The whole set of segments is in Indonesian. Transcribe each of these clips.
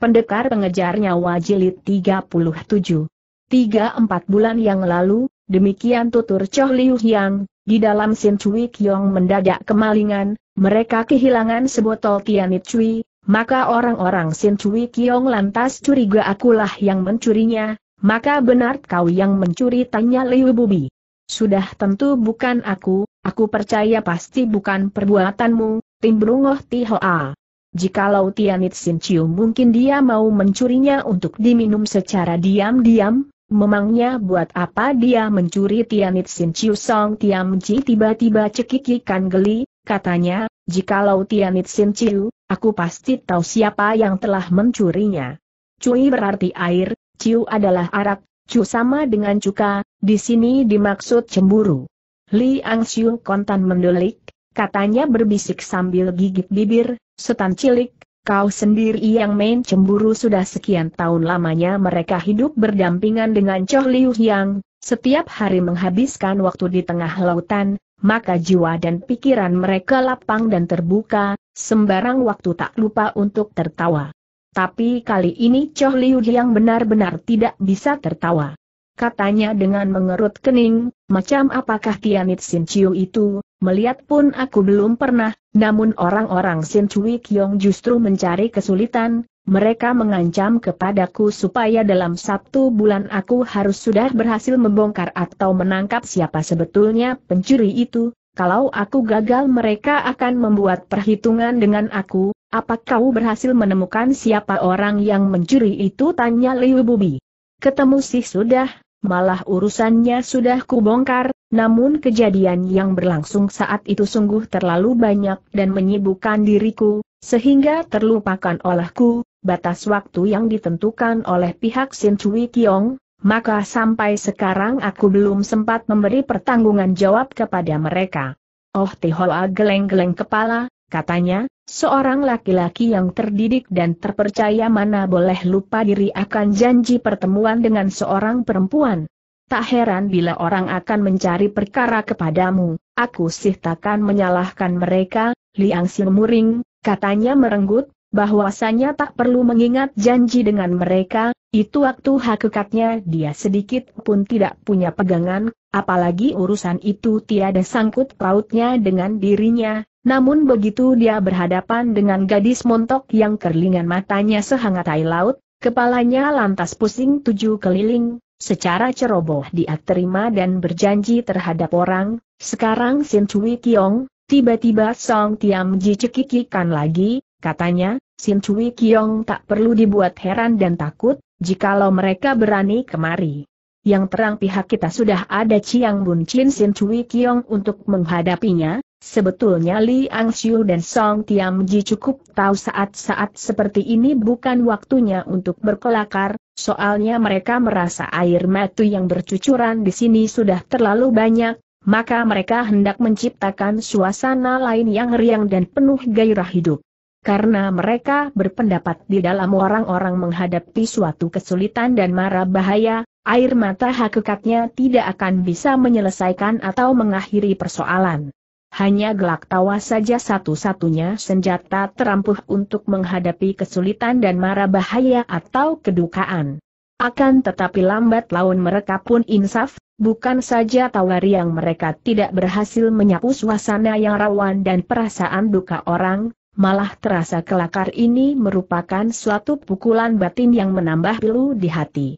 Pendekar pengejar nyawa jilid 37. Tiga empat bulan yang lalu, demikian tutur Choh Liu Hyang, di dalam Sin Cui Kiong mendadak kemalingan, mereka kehilangan sebotol kianit cui, maka orang-orang Sin Cui Kiong lantas curiga akulah yang mencurinya, maka benar kau yang mencuri tanya Liu Bubi. Sudah tentu bukan aku, aku percaya pasti bukan perbuatanmu, timbrungoh Tihoa. Jikalau Tianit Sin Chiu mungkin dia mau mencurinya untuk diminum secara diam-diam, memangnya buat apa dia mencuri Tianit Sin Chiu Song Tiam Ji tiba-tiba cekikikan geli, katanya, jikalau Tianit Sin Chiu, aku pasti tahu siapa yang telah mencurinya. Cui berarti air, Chiu adalah arak, Chiu sama dengan cuka, di sini dimaksud cemburu. Li Ang Siu kontan mendelik, katanya berbisik sambil gigit bibir, setan cilik, kau sendiri yang main cemburu sudah sekian tahun lamanya mereka hidup berdampingan dengan Choh Liu Hyang, setiap hari menghabiskan waktu di tengah lautan, maka jiwa dan pikiran mereka lapang dan terbuka, sembarang waktu tak lupa untuk tertawa. Tapi kali ini Choh Liu Hyang benar-benar tidak bisa tertawa. Katanya dengan mengerut kening, macam apakah Tianit Sin Chiu itu, Melihat pun aku belum pernah, namun orang-orang Sin Cui Kiong justru mencari kesulitan, mereka mengancam kepadaku supaya dalam satu bulan aku harus sudah berhasil membongkar atau menangkap siapa sebetulnya pencuri itu, kalau aku gagal mereka akan membuat perhitungan dengan aku, Apakah kau berhasil menemukan siapa orang yang mencuri itu tanya Liu Bubi. Ketemu sih sudah, malah urusannya sudah kubongkar, namun kejadian yang berlangsung saat itu sungguh terlalu banyak dan menyibukkan diriku, sehingga terlupakan olehku, batas waktu yang ditentukan oleh pihak Sin Cui Kiong, maka sampai sekarang aku belum sempat memberi pertanggungan jawab kepada mereka. Oh Tihoa geleng-geleng kepala, katanya, seorang laki-laki yang terdidik dan terpercaya mana boleh lupa diri akan janji pertemuan dengan seorang perempuan. Tak heran bila orang akan mencari perkara kepadamu, aku sih takkan menyalahkan mereka, Liang Silmuring, katanya merenggut, bahwasanya tak perlu mengingat janji dengan mereka, itu waktu hakikatnya dia sedikit pun tidak punya pegangan, apalagi urusan itu tiada sangkut pautnya dengan dirinya, namun begitu dia berhadapan dengan gadis montok yang kerlingan matanya sehangat air laut, kepalanya lantas pusing tujuh keliling, Secara ceroboh dia terima dan berjanji terhadap orang, sekarang Sin Cui Kiong, tiba-tiba Song Tiam Ji cekikikan lagi, katanya, Sin Cui Kiong tak perlu dibuat heran dan takut, jikalau mereka berani kemari. Yang terang pihak kita sudah ada Chiang Bun Chin Sin Chui Kiong untuk menghadapinya, sebetulnya Li Ang Xiu dan Song Tiam Ji cukup tahu saat-saat seperti ini bukan waktunya untuk berkelakar, soalnya mereka merasa air mata yang bercucuran di sini sudah terlalu banyak, maka mereka hendak menciptakan suasana lain yang riang dan penuh gairah hidup. Karena mereka berpendapat di dalam orang-orang menghadapi suatu kesulitan dan marah bahaya, air mata hakikatnya tidak akan bisa menyelesaikan atau mengakhiri persoalan. Hanya gelak tawa saja satu-satunya senjata terampuh untuk menghadapi kesulitan dan mara bahaya atau kedukaan. Akan tetapi lambat laun mereka pun insaf, bukan saja tawar yang mereka tidak berhasil menyapu suasana yang rawan dan perasaan duka orang, malah terasa kelakar ini merupakan suatu pukulan batin yang menambah pilu di hati.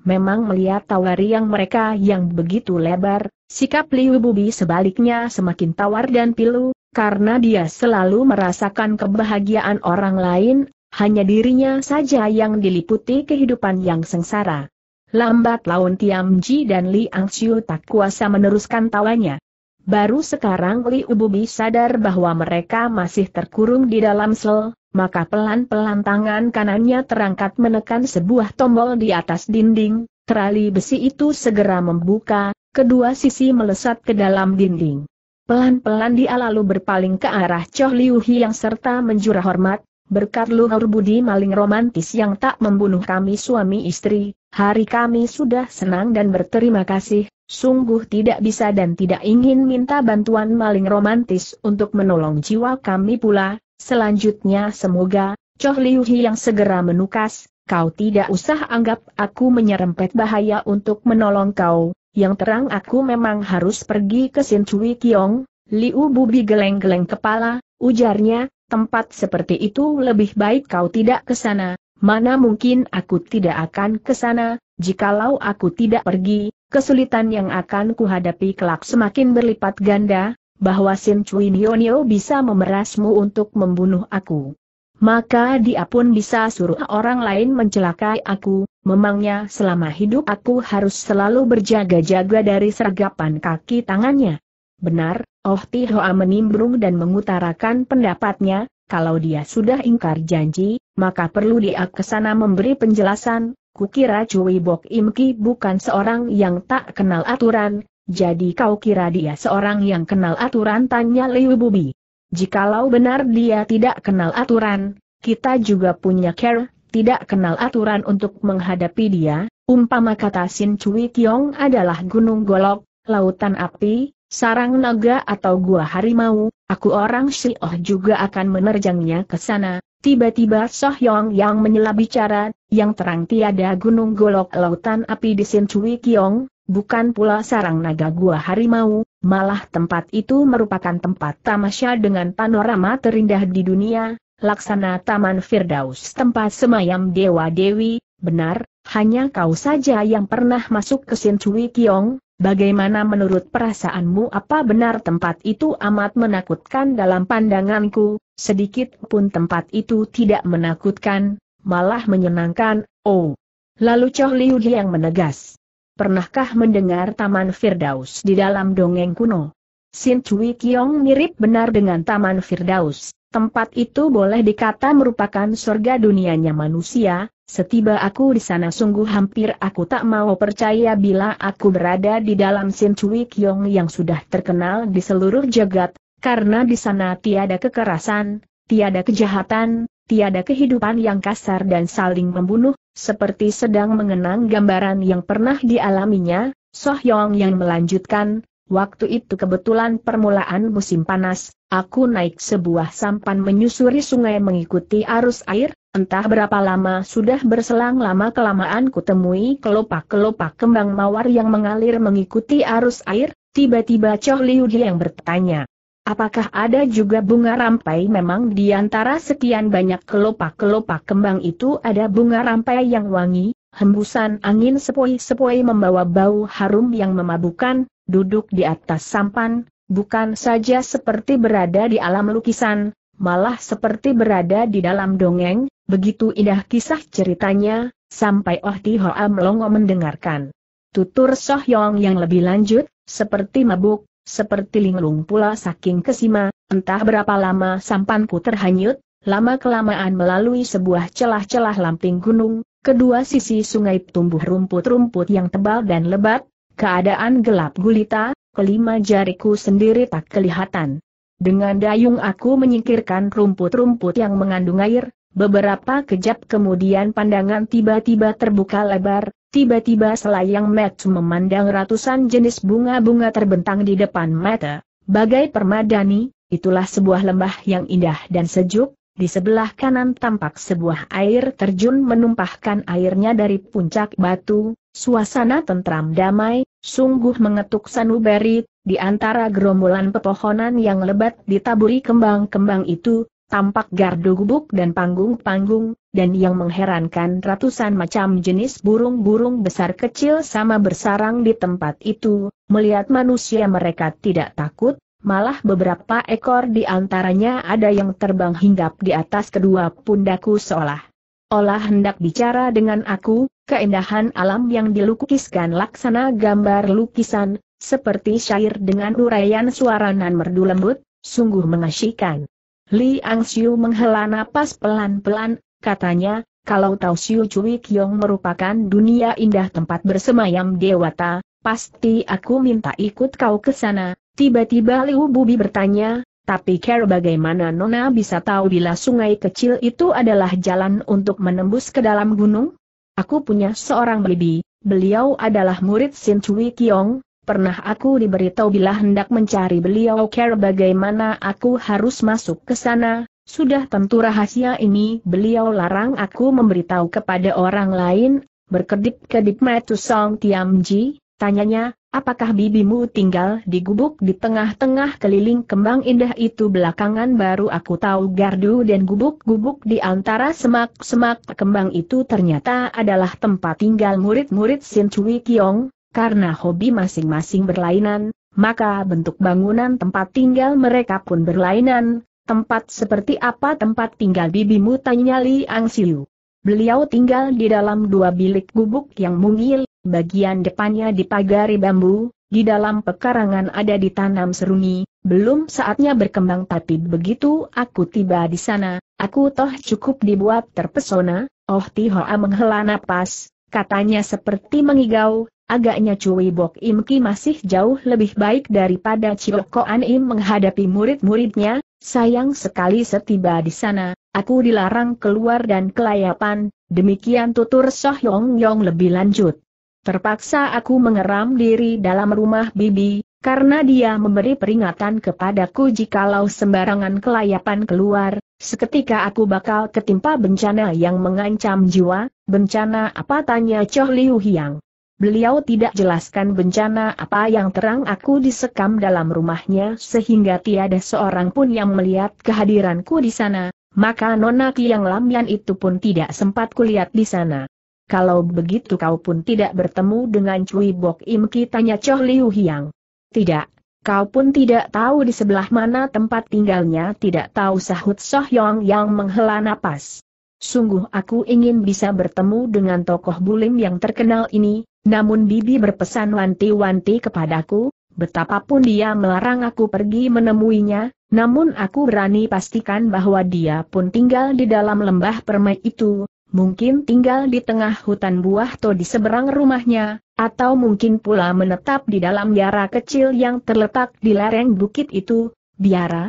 Memang melihat tawar yang mereka yang begitu lebar, sikap Liu Bubi sebaliknya semakin tawar dan pilu, karena dia selalu merasakan kebahagiaan orang lain, hanya dirinya saja yang diliputi kehidupan yang sengsara. Lambat laun Tiam Ji dan Li Ang tak kuasa meneruskan tawanya. Baru sekarang Li Ububi sadar bahwa mereka masih terkurung di dalam sel, maka pelan-pelan tangan kanannya terangkat menekan sebuah tombol di atas dinding, terali besi itu segera membuka, kedua sisi melesat ke dalam dinding. Pelan-pelan dia lalu berpaling ke arah Choh Liu yang serta menjura hormat, berkat luhur budi maling romantis yang tak membunuh kami suami istri, hari kami sudah senang dan berterima kasih, sungguh tidak bisa dan tidak ingin minta bantuan maling romantis untuk menolong jiwa kami pula, Selanjutnya semoga, Choh Liu yang segera menukas, kau tidak usah anggap aku menyerempet bahaya untuk menolong kau, yang terang aku memang harus pergi ke Sin Cui Kiong, Liu Bubi geleng-geleng kepala, ujarnya, tempat seperti itu lebih baik kau tidak ke sana, mana mungkin aku tidak akan ke sana, jikalau aku tidak pergi, kesulitan yang akan kuhadapi kelak semakin berlipat ganda, bahwa Sim Cui Nionio bisa memerasmu untuk membunuh aku. Maka dia pun bisa suruh orang lain mencelakai aku, memangnya selama hidup aku harus selalu berjaga-jaga dari sergapan kaki tangannya. Benar, Oh Tihoa menimbrung dan mengutarakan pendapatnya, kalau dia sudah ingkar janji, maka perlu dia kesana memberi penjelasan, kukira Cui Bok Imki bukan seorang yang tak kenal aturan, jadi kau kira dia seorang yang kenal aturan tanya Liu Bubi. Jikalau benar dia tidak kenal aturan, kita juga punya care, tidak kenal aturan untuk menghadapi dia, umpama kata Sin Cui Tiong adalah gunung golok, lautan api, sarang naga atau gua harimau, aku orang Oh juga akan menerjangnya ke sana. Tiba-tiba Sohyong yang menyela bicara, yang terang tiada gunung golok lautan api di Sin Cui Kiong, bukan pula sarang naga gua harimau, malah tempat itu merupakan tempat tamasya dengan panorama terindah di dunia, laksana Taman Firdaus tempat semayam dewa-dewi, benar, hanya kau saja yang pernah masuk ke Sin Cui Kiong, bagaimana menurut perasaanmu apa benar tempat itu amat menakutkan dalam pandanganku, sedikit pun tempat itu tidak menakutkan, malah menyenangkan, oh. Lalu Choh Liu yang menegas pernahkah mendengar Taman Firdaus di dalam dongeng kuno? Sin Cui Kiong mirip benar dengan Taman Firdaus, tempat itu boleh dikata merupakan surga dunianya manusia, setiba aku di sana sungguh hampir aku tak mau percaya bila aku berada di dalam Sin Cui Kiong yang sudah terkenal di seluruh jagat, karena di sana tiada kekerasan, tiada kejahatan, tiada kehidupan yang kasar dan saling membunuh, seperti sedang mengenang gambaran yang pernah dialaminya, Sohyong yang melanjutkan, waktu itu kebetulan permulaan musim panas, aku naik sebuah sampan menyusuri sungai mengikuti arus air, entah berapa lama sudah berselang lama kelamaan kutemui kelopak-kelopak kembang mawar yang mengalir mengikuti arus air, tiba-tiba Choh Liu yang bertanya, Apakah ada juga bunga rampai memang di antara sekian banyak kelopak-kelopak kembang itu ada bunga rampai yang wangi? Hembusan angin sepoi-sepoi membawa bau harum yang memabukan, duduk di atas sampan, bukan saja seperti berada di alam lukisan, malah seperti berada di dalam dongeng, begitu indah kisah ceritanya, sampai Oh Tihoa melongo mendengarkan. Tutur Soh Yong yang lebih lanjut, seperti mabuk, seperti linglung pula saking kesima, entah berapa lama sampanku terhanyut, lama-kelamaan melalui sebuah celah-celah lamping gunung, kedua sisi sungai tumbuh rumput-rumput yang tebal dan lebat, keadaan gelap gulita, kelima jariku sendiri tak kelihatan. Dengan dayung aku menyingkirkan rumput-rumput yang mengandung air, Beberapa kejap kemudian pandangan tiba-tiba terbuka lebar, tiba-tiba selayang Matt memandang ratusan jenis bunga-bunga terbentang di depan mata. Bagai permadani, itulah sebuah lembah yang indah dan sejuk, di sebelah kanan tampak sebuah air terjun menumpahkan airnya dari puncak batu, suasana tentram damai, sungguh mengetuk sanubari, di antara gerombolan pepohonan yang lebat ditaburi kembang-kembang itu, tampak gardu gubuk dan panggung-panggung, dan yang mengherankan ratusan macam jenis burung-burung besar kecil sama bersarang di tempat itu, melihat manusia mereka tidak takut, malah beberapa ekor di antaranya ada yang terbang hinggap di atas kedua pundaku seolah olah hendak bicara dengan aku, keindahan alam yang dilukiskan laksana gambar lukisan, seperti syair dengan uraian nan merdu lembut, sungguh mengasyikan. Li Ang Siu menghela napas pelan-pelan, katanya, kalau Tao Siu Cui Kiong merupakan dunia indah tempat bersemayam dewata, pasti aku minta ikut kau ke sana. Tiba-tiba Liu Bubi bertanya, tapi care bagaimana Nona bisa tahu bila sungai kecil itu adalah jalan untuk menembus ke dalam gunung? Aku punya seorang bibi, beliau adalah murid Sin Cui Kiong, Pernah aku diberitahu bila hendak mencari beliau care bagaimana aku harus masuk ke sana, sudah tentu rahasia ini beliau larang aku memberitahu kepada orang lain, berkedip-kedip Metu Song tanya tanyanya, apakah bibimu tinggal di gubuk di tengah-tengah keliling kembang indah itu belakangan baru aku tahu gardu dan gubuk-gubuk di antara semak-semak kembang itu ternyata adalah tempat tinggal murid-murid Sin Cui Kiong, karena hobi masing-masing berlainan, maka bentuk bangunan tempat tinggal mereka pun berlainan, tempat seperti apa tempat tinggal bibimu tanya Li Ang Siu. Beliau tinggal di dalam dua bilik gubuk yang mungil, bagian depannya dipagari bambu, di dalam pekarangan ada ditanam seruni, belum saatnya berkembang tapi begitu aku tiba di sana, aku toh cukup dibuat terpesona, oh Tihoa menghela napas, katanya seperti mengigau, Agaknya Cui Bok Im Ki masih jauh lebih baik daripada Chiok an Im menghadapi murid-muridnya, sayang sekali setiba di sana, aku dilarang keluar dan kelayapan, demikian tutur Soh Yong Yong lebih lanjut. Terpaksa aku mengeram diri dalam rumah Bibi, karena dia memberi peringatan kepadaku jikalau sembarangan kelayapan keluar, seketika aku bakal ketimpa bencana yang mengancam jiwa, bencana apa tanya Choh Liu Hiang. Beliau tidak jelaskan bencana apa yang terang aku disekam dalam rumahnya sehingga tiada seorang pun yang melihat kehadiranku di sana, maka Nona yang Lamian itu pun tidak sempat kulihat di sana. Kalau begitu kau pun tidak bertemu dengan Cui Bok Im kitanya Choh Liu Hiang. Tidak, kau pun tidak tahu di sebelah mana tempat tinggalnya tidak tahu sahut Soh Yong yang menghela napas. Sungguh aku ingin bisa bertemu dengan tokoh bulim yang terkenal ini, namun Bibi berpesan wanti-wanti kepadaku, betapapun dia melarang aku pergi menemuinya, namun aku berani pastikan bahwa dia pun tinggal di dalam lembah permai itu, mungkin tinggal di tengah hutan buah atau di seberang rumahnya, atau mungkin pula menetap di dalam biara kecil yang terletak di lereng bukit itu, biara,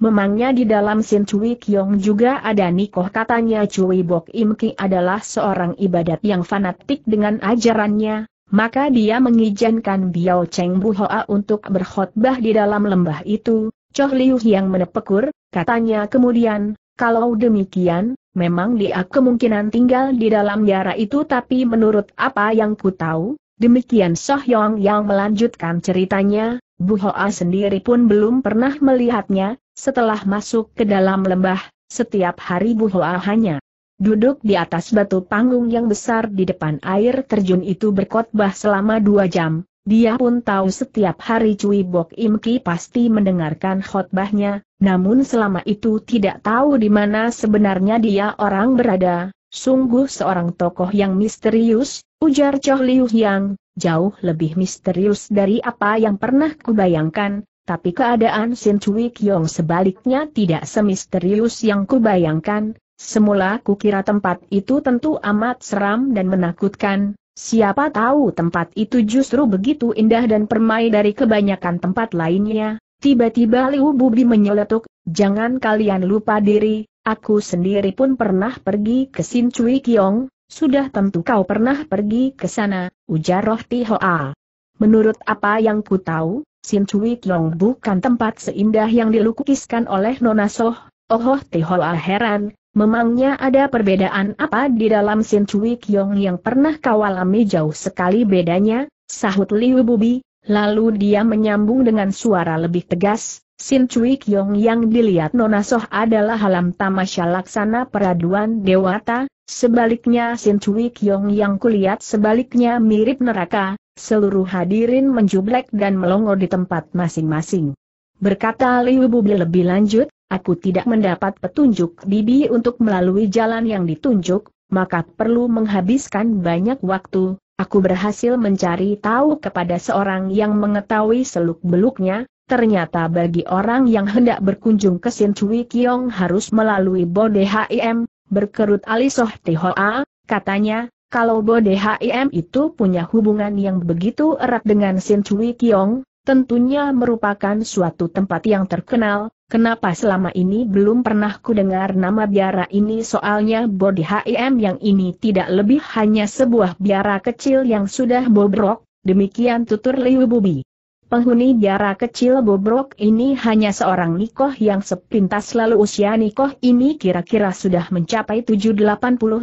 Memangnya di dalam Sin Cui Kiong juga ada Nikoh katanya Cui Bok Im Ki adalah seorang ibadat yang fanatik dengan ajarannya, maka dia mengizinkan Biao Cheng Bu Hoa untuk berkhutbah di dalam lembah itu, Choh Liu yang menepekur, katanya kemudian, kalau demikian, memang dia kemungkinan tinggal di dalam biara itu tapi menurut apa yang ku tahu, demikian Soh Yong yang melanjutkan ceritanya, Bu Hoa sendiri pun belum pernah melihatnya, setelah masuk ke dalam lembah, setiap hari Hoa hanya duduk di atas batu panggung yang besar di depan air terjun itu berkotbah selama dua jam. Dia pun tahu setiap hari Cui Bok Im pasti mendengarkan khotbahnya, namun selama itu tidak tahu di mana sebenarnya dia orang berada. Sungguh seorang tokoh yang misterius, ujar Choh Liu Yang, jauh lebih misterius dari apa yang pernah kubayangkan, tapi keadaan Sin Cui Kyong sebaliknya tidak semisterius yang kubayangkan, semula kukira tempat itu tentu amat seram dan menakutkan, siapa tahu tempat itu justru begitu indah dan permai dari kebanyakan tempat lainnya, tiba-tiba Liu Bubi menyeletuk, jangan kalian lupa diri, aku sendiri pun pernah pergi ke Sin Cui Kyong, sudah tentu kau pernah pergi ke sana, ujar Roh Tihoa. Menurut apa yang ku tahu, Sin Chui Kiong bukan tempat seindah yang dilukiskan oleh Nona Soh, Ohoh Tehoa heran, memangnya ada perbedaan apa di dalam Sin Chui Kiong yang pernah kau alami jauh sekali bedanya, sahut Liu Bubi, lalu dia menyambung dengan suara lebih tegas, Sin Chui Kiong yang dilihat Nona Soh adalah halam tamasya laksana peraduan dewata, sebaliknya Sin Chui Kiong yang kulihat sebaliknya mirip neraka, seluruh hadirin menjublek dan melongo di tempat masing-masing. Berkata Liu Bubi lebih lanjut, aku tidak mendapat petunjuk Bibi untuk melalui jalan yang ditunjuk, maka perlu menghabiskan banyak waktu, aku berhasil mencari tahu kepada seorang yang mengetahui seluk-beluknya, ternyata bagi orang yang hendak berkunjung ke Sin Cui Kiong harus melalui Bode HIM, berkerut Ali Soh Tihoa, katanya, kalau Bo DHIM itu punya hubungan yang begitu erat dengan Sin Chui Kiong, tentunya merupakan suatu tempat yang terkenal, kenapa selama ini belum pernah kudengar nama biara ini soalnya Bo DHIM yang ini tidak lebih hanya sebuah biara kecil yang sudah bobrok, demikian tutur Liu Bubi. Penghuni biara kecil bobrok ini hanya seorang Nikoh yang sepintas lalu usia Nikoh ini kira-kira sudah mencapai 7-80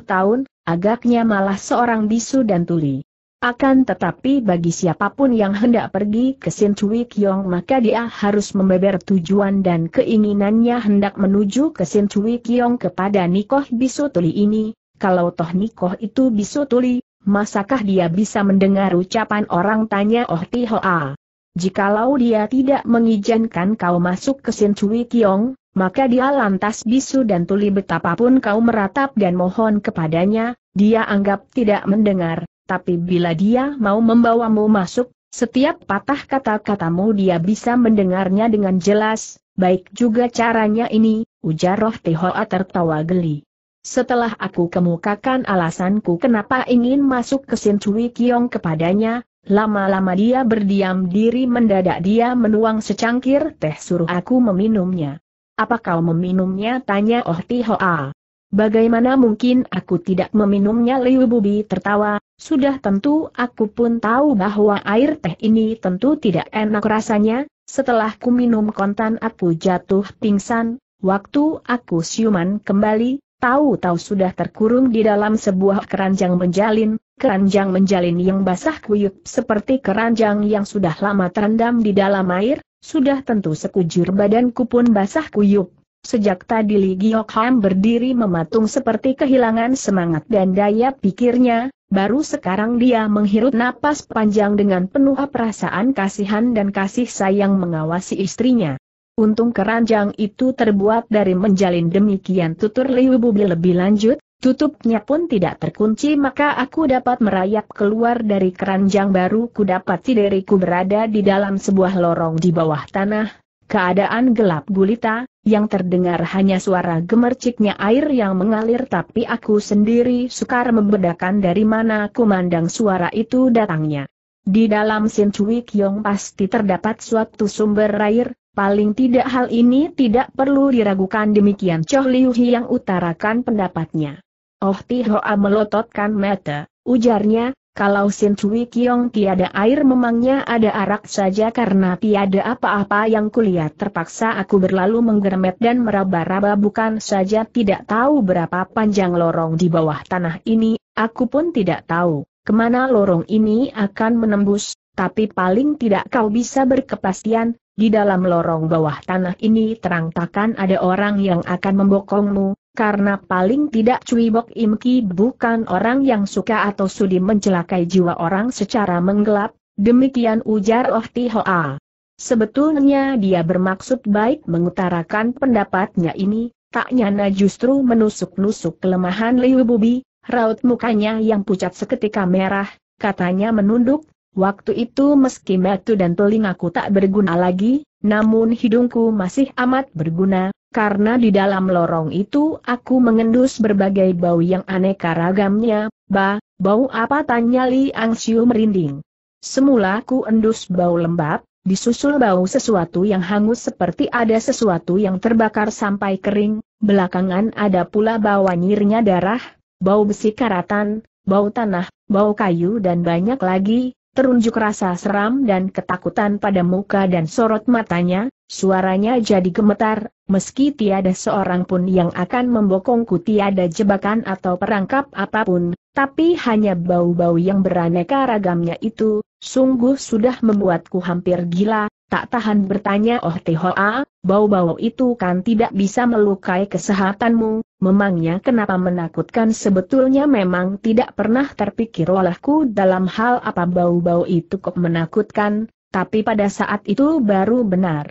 tahun, agaknya malah seorang bisu dan tuli. Akan tetapi bagi siapapun yang hendak pergi ke Sin Chui Kiong maka dia harus membeber tujuan dan keinginannya hendak menuju ke Sin Chui Kiong kepada Nikoh Bisu Tuli ini, kalau toh Nikoh itu Bisu Tuli, masakah dia bisa mendengar ucapan orang tanya Oh Tihoa? Jikalau dia tidak mengizinkan kau masuk ke Sin Chui Kiong, maka dia lantas bisu dan tuli betapapun kau meratap dan mohon kepadanya, dia anggap tidak mendengar, tapi bila dia mau membawamu masuk, setiap patah kata-katamu dia bisa mendengarnya dengan jelas, baik juga caranya ini, ujar Roh Tehoa tertawa geli. Setelah aku kemukakan alasanku kenapa ingin masuk ke Sin Cui Kiong kepadanya, Lama-lama dia berdiam diri mendadak dia menuang secangkir teh suruh aku meminumnya. Apa kau meminumnya? Tanya Oh Tihoa. Bagaimana mungkin aku tidak meminumnya Liu Bubi tertawa, sudah tentu aku pun tahu bahwa air teh ini tentu tidak enak rasanya, setelah ku minum kontan aku jatuh pingsan, waktu aku siuman kembali, tahu-tahu sudah terkurung di dalam sebuah keranjang menjalin, keranjang menjalin yang basah kuyup seperti keranjang yang sudah lama terendam di dalam air, sudah tentu sekujur badanku pun basah kuyup. Sejak tadi Li Giok Ham berdiri mematung seperti kehilangan semangat dan daya pikirnya, baru sekarang dia menghirup napas panjang dengan penuh perasaan kasihan dan kasih sayang mengawasi istrinya. Untung keranjang itu terbuat dari menjalin demikian tutur Liwibubi lebih lanjut, Tutupnya pun tidak terkunci maka aku dapat merayap keluar dari keranjang baru ku dapati diriku berada di dalam sebuah lorong di bawah tanah, keadaan gelap gulita, yang terdengar hanya suara gemerciknya air yang mengalir tapi aku sendiri sukar membedakan dari mana ku mandang suara itu datangnya. Di dalam Sin Cui Kiong pasti terdapat suatu sumber air, Paling tidak hal ini tidak perlu diragukan demikian Choh Liu Hiang utarakan pendapatnya. Oh Tihoa melototkan mata, ujarnya, kalau Sin Cui Kiong tiada air memangnya ada arak saja karena tiada apa-apa yang kulihat terpaksa aku berlalu menggermet dan meraba-raba bukan saja tidak tahu berapa panjang lorong di bawah tanah ini, aku pun tidak tahu kemana lorong ini akan menembus, tapi paling tidak kau bisa berkepastian, di dalam lorong bawah tanah ini terang takkan ada orang yang akan membokongmu, karena paling tidak Cui Bok Im Ki bukan orang yang suka atau sudi mencelakai jiwa orang secara menggelap, demikian ujar Oh Tihoa. Sebetulnya dia bermaksud baik mengutarakan pendapatnya ini, tak nyana justru menusuk-nusuk kelemahan Liu Bubi, raut mukanya yang pucat seketika merah, katanya menunduk, waktu itu meski metu dan telingaku tak berguna lagi, namun hidungku masih amat berguna, karena di dalam lorong itu aku mengendus berbagai bau yang aneka ragamnya, ba, bau apa tanya Li Angsiu merinding. Semula ku endus bau lembab, disusul bau sesuatu yang hangus seperti ada sesuatu yang terbakar sampai kering, belakangan ada pula bau nyirnya darah, bau besi karatan, bau tanah, bau kayu dan banyak lagi, terunjuk rasa seram dan ketakutan pada muka dan sorot matanya, Suaranya jadi gemetar, meski tiada seorang pun yang akan membokongku tiada jebakan atau perangkap apapun, tapi hanya bau-bau yang beraneka ragamnya itu, sungguh sudah membuatku hampir gila, tak tahan bertanya Oh Tihoa, bau-bau itu kan tidak bisa melukai kesehatanmu, memangnya kenapa menakutkan sebetulnya memang tidak pernah terpikir olehku dalam hal apa bau-bau itu kok menakutkan, tapi pada saat itu baru benar.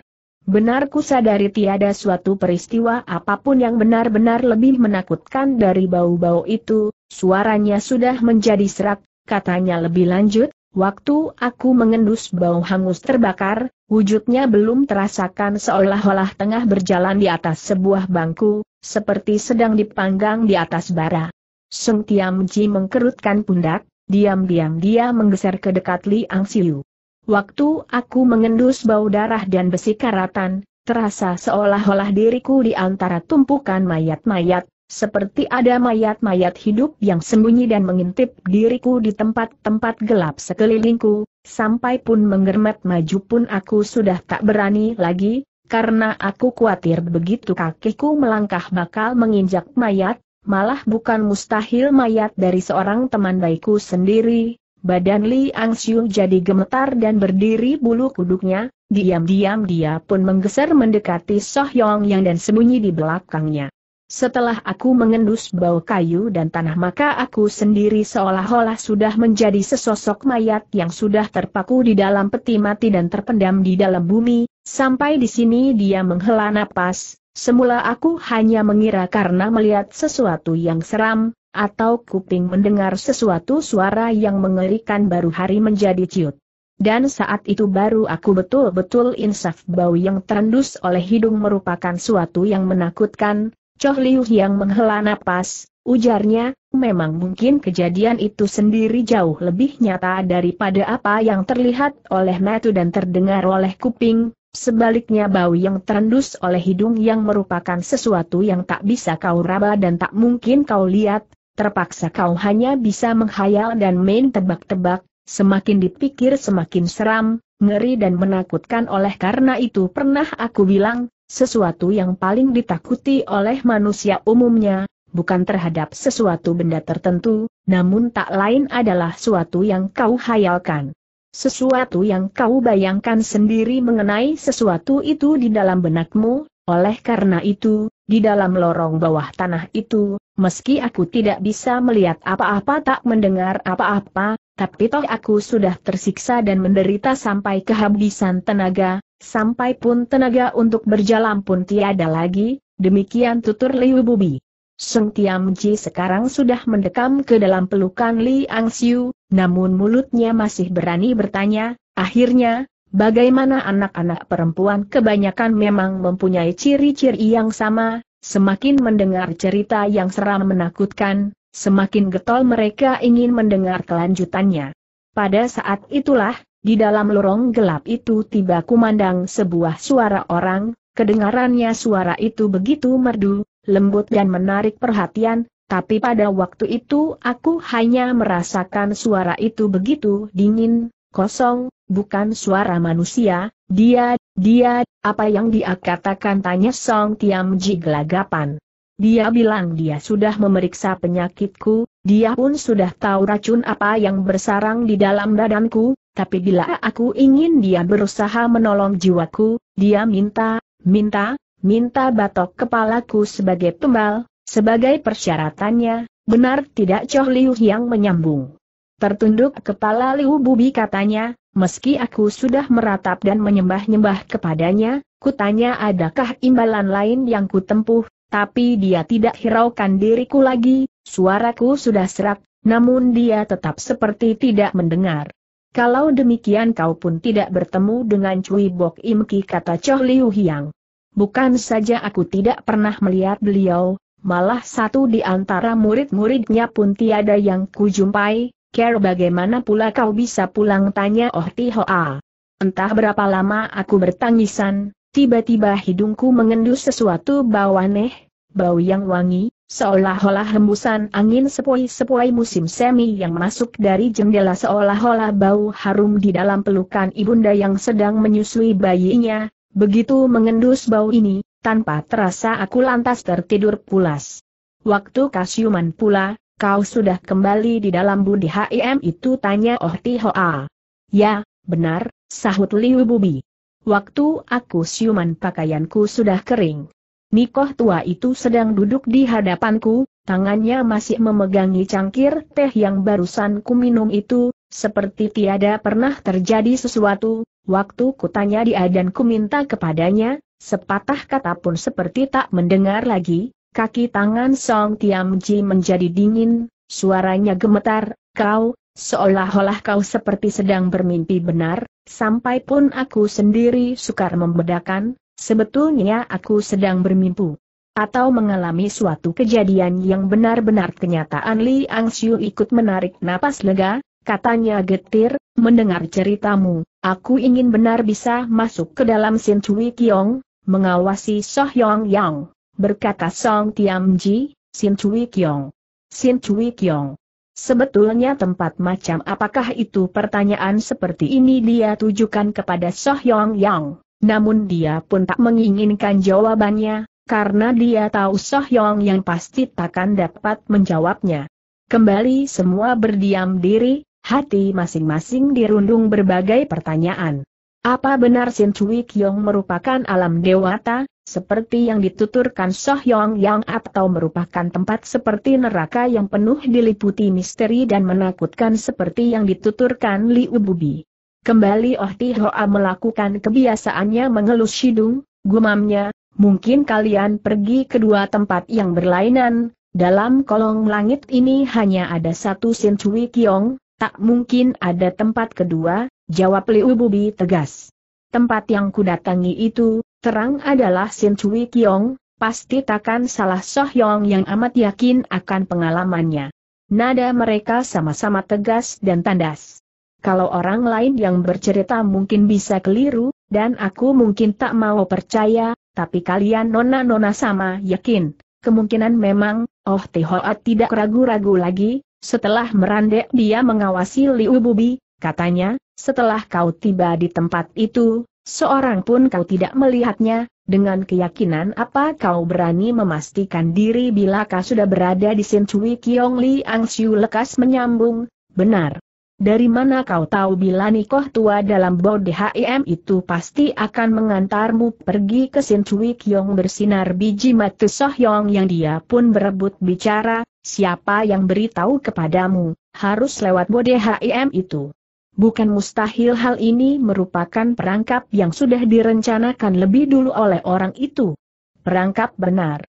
Benar ku sadari tiada suatu peristiwa apapun yang benar-benar lebih menakutkan dari bau-bau itu, suaranya sudah menjadi serak, katanya lebih lanjut, waktu aku mengendus bau hangus terbakar, wujudnya belum terasakan seolah-olah tengah berjalan di atas sebuah bangku, seperti sedang dipanggang di atas bara. Sung Tiam Ji mengkerutkan pundak, diam-diam dia menggeser ke dekat Li Ang Siu. Waktu aku mengendus bau darah dan besi karatan, terasa seolah-olah diriku di antara tumpukan mayat-mayat, seperti ada mayat-mayat hidup yang sembunyi dan mengintip diriku di tempat-tempat gelap sekelilingku, sampai pun menggermet maju pun aku sudah tak berani lagi, karena aku khawatir begitu kakiku melangkah bakal menginjak mayat, malah bukan mustahil mayat dari seorang teman baikku sendiri, Badan Li Ang Siu jadi gemetar dan berdiri bulu kuduknya, diam-diam dia pun menggeser mendekati Sohyong Yang dan sembunyi di belakangnya. Setelah aku mengendus bau kayu dan tanah maka aku sendiri seolah-olah sudah menjadi sesosok mayat yang sudah terpaku di dalam peti mati dan terpendam di dalam bumi, sampai di sini dia menghela napas, semula aku hanya mengira karena melihat sesuatu yang seram, atau kuping mendengar sesuatu suara yang mengerikan baru hari menjadi ciut. Dan saat itu baru aku betul-betul insaf bau yang terendus oleh hidung merupakan suatu yang menakutkan, Choh Liu yang menghela napas, ujarnya, memang mungkin kejadian itu sendiri jauh lebih nyata daripada apa yang terlihat oleh metu dan terdengar oleh kuping, Sebaliknya bau yang terendus oleh hidung yang merupakan sesuatu yang tak bisa kau raba dan tak mungkin kau lihat, terpaksa kau hanya bisa menghayal dan main tebak-tebak, semakin dipikir semakin seram, ngeri dan menakutkan oleh karena itu pernah aku bilang, sesuatu yang paling ditakuti oleh manusia umumnya, bukan terhadap sesuatu benda tertentu, namun tak lain adalah sesuatu yang kau hayalkan. Sesuatu yang kau bayangkan sendiri mengenai sesuatu itu di dalam benakmu, oleh karena itu, di dalam lorong bawah tanah itu, meski aku tidak bisa melihat apa-apa tak mendengar apa-apa, tapi toh aku sudah tersiksa dan menderita sampai kehabisan tenaga, sampai pun tenaga untuk berjalan pun tiada lagi, demikian tutur Liu Bubi. Seng Tiam Ji sekarang sudah mendekam ke dalam pelukan Li Ang Siu, namun mulutnya masih berani bertanya, akhirnya, Bagaimana anak-anak perempuan kebanyakan memang mempunyai ciri-ciri yang sama, semakin mendengar cerita yang seram menakutkan, semakin getol mereka ingin mendengar kelanjutannya. Pada saat itulah, di dalam lorong gelap itu tiba kumandang sebuah suara orang, kedengarannya suara itu begitu merdu, lembut dan menarik perhatian, tapi pada waktu itu aku hanya merasakan suara itu begitu dingin, kosong, bukan suara manusia, dia, dia, apa yang dia katakan tanya Song Tiamji gelagapan. Dia bilang dia sudah memeriksa penyakitku, dia pun sudah tahu racun apa yang bersarang di dalam dadanku, tapi bila aku ingin dia berusaha menolong jiwaku, dia minta, minta, minta batok kepalaku sebagai tumbal, sebagai persyaratannya, benar tidak Choh Liu yang menyambung. Tertunduk kepala Liu Bubi katanya, meski aku sudah meratap dan menyembah-nyembah kepadanya, kutanya adakah imbalan lain yang kutempuh, tapi dia tidak hiraukan diriku lagi, suaraku sudah serak, namun dia tetap seperti tidak mendengar. Kalau demikian kau pun tidak bertemu dengan Cui Bok Im kata Choh Liu Hiang. Bukan saja aku tidak pernah melihat beliau, malah satu di antara murid-muridnya pun tiada yang kujumpai, Ker bagaimana pula kau bisa pulang tanya Oh Tihoa. Entah berapa lama aku bertangisan, tiba-tiba hidungku mengendus sesuatu bau aneh, bau yang wangi, seolah-olah hembusan angin sepoi-sepoi musim semi yang masuk dari jendela seolah-olah bau harum di dalam pelukan ibunda yang sedang menyusui bayinya, begitu mengendus bau ini, tanpa terasa aku lantas tertidur pulas. Waktu kasiuman pula, Kau sudah kembali di dalam budi HIM itu tanya Oh Ti Hoa. Ya, benar, sahut Liu Bubi. Waktu aku siuman pakaianku sudah kering. Nikoh tua itu sedang duduk di hadapanku, tangannya masih memegangi cangkir teh yang barusan ku minum itu, seperti tiada pernah terjadi sesuatu, waktu kutanya dia dan ku minta kepadanya, sepatah kata pun seperti tak mendengar lagi, Kaki tangan Song Tiamji menjadi dingin, suaranya gemetar, kau, seolah-olah kau seperti sedang bermimpi benar, sampai pun aku sendiri sukar membedakan, sebetulnya aku sedang bermimpi atau mengalami suatu kejadian yang benar-benar kenyataan Li Angxiu ikut menarik napas lega, katanya getir, mendengar ceritamu, aku ingin benar bisa masuk ke dalam Sin Chui Kiong, mengawasi Soh Yong Yang berkata Song Tiam Ji, Sin Cui Kiong. Sin Cui Kiong. Sebetulnya tempat macam apakah itu pertanyaan seperti ini dia tujukan kepada Soh Yong Yang, namun dia pun tak menginginkan jawabannya, karena dia tahu Soh Yong Yang pasti takkan dapat menjawabnya. Kembali semua berdiam diri, hati masing-masing dirundung berbagai pertanyaan. Apa benar Sin Cui Kiong merupakan alam dewata? seperti yang dituturkan Sohyong Yang atau merupakan tempat seperti neraka yang penuh diliputi misteri dan menakutkan seperti yang dituturkan Liu Bubi. Kembali Oh Tihoa melakukan kebiasaannya mengelus hidung, gumamnya, mungkin kalian pergi ke dua tempat yang berlainan, dalam kolong langit ini hanya ada satu Sin Cui Kiong, tak mungkin ada tempat kedua, jawab Liu Bubi tegas. Tempat yang kudatangi itu, Terang adalah Sin Chui Kiong, pasti takkan salah Soh Yong yang amat yakin akan pengalamannya. Nada mereka sama-sama tegas dan tandas. Kalau orang lain yang bercerita mungkin bisa keliru, dan aku mungkin tak mau percaya, tapi kalian nona-nona sama yakin. Kemungkinan memang, Oh Hoat tidak ragu-ragu lagi, setelah merandek dia mengawasi Liu Bubi, katanya, setelah kau tiba di tempat itu, Seorang pun kau tidak melihatnya, dengan keyakinan apa kau berani memastikan diri bila kau sudah berada di Sin Cui Kiong Li Ang Siu lekas menyambung, benar. Dari mana kau tahu bila Nikoh tua dalam bodi HIM itu pasti akan mengantarmu pergi ke Sin Cui Kiong bersinar biji mata Sohyong yang dia pun berebut bicara, siapa yang beritahu kepadamu, harus lewat bodi HIM itu. Bukan mustahil hal ini merupakan perangkap yang sudah direncanakan lebih dulu oleh orang itu. Perangkap benar.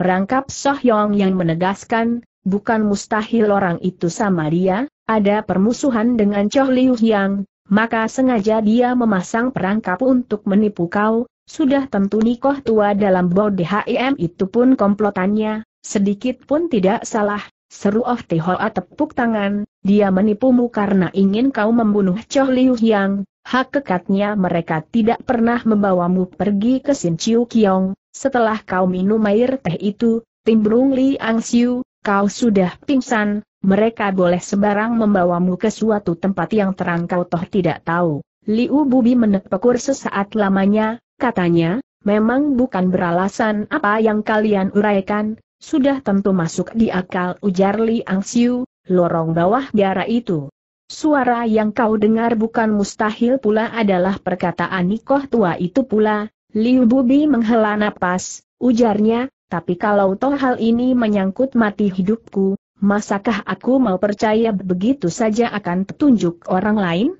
Perangkap Sohyong yang menegaskan, bukan mustahil orang itu sama dia, ada permusuhan dengan Cho Liu Yang, maka sengaja dia memasang perangkap untuk menipu kau, sudah tentu Nikoh tua dalam bodi HIM itu pun komplotannya, sedikit pun tidak salah, Seru of Tehoa tepuk tangan, dia menipumu karena ingin kau membunuh Choh Liu Yang, hak kekatnya mereka tidak pernah membawamu pergi ke Sin Chiu Kiong, setelah kau minum air teh itu, timbrung Li Ang Siu, kau sudah pingsan, mereka boleh sembarang membawamu ke suatu tempat yang terang kau toh tidak tahu. Liu Bubi menepekur sesaat lamanya, katanya, memang bukan beralasan apa yang kalian uraikan, sudah tentu masuk di akal ujar Li Angsiu, lorong bawah biara itu. Suara yang kau dengar bukan mustahil pula adalah perkataan Nikoh tua itu pula, Liu Bubi menghela napas, ujarnya, tapi kalau toh hal ini menyangkut mati hidupku, masakah aku mau percaya begitu saja akan petunjuk orang lain?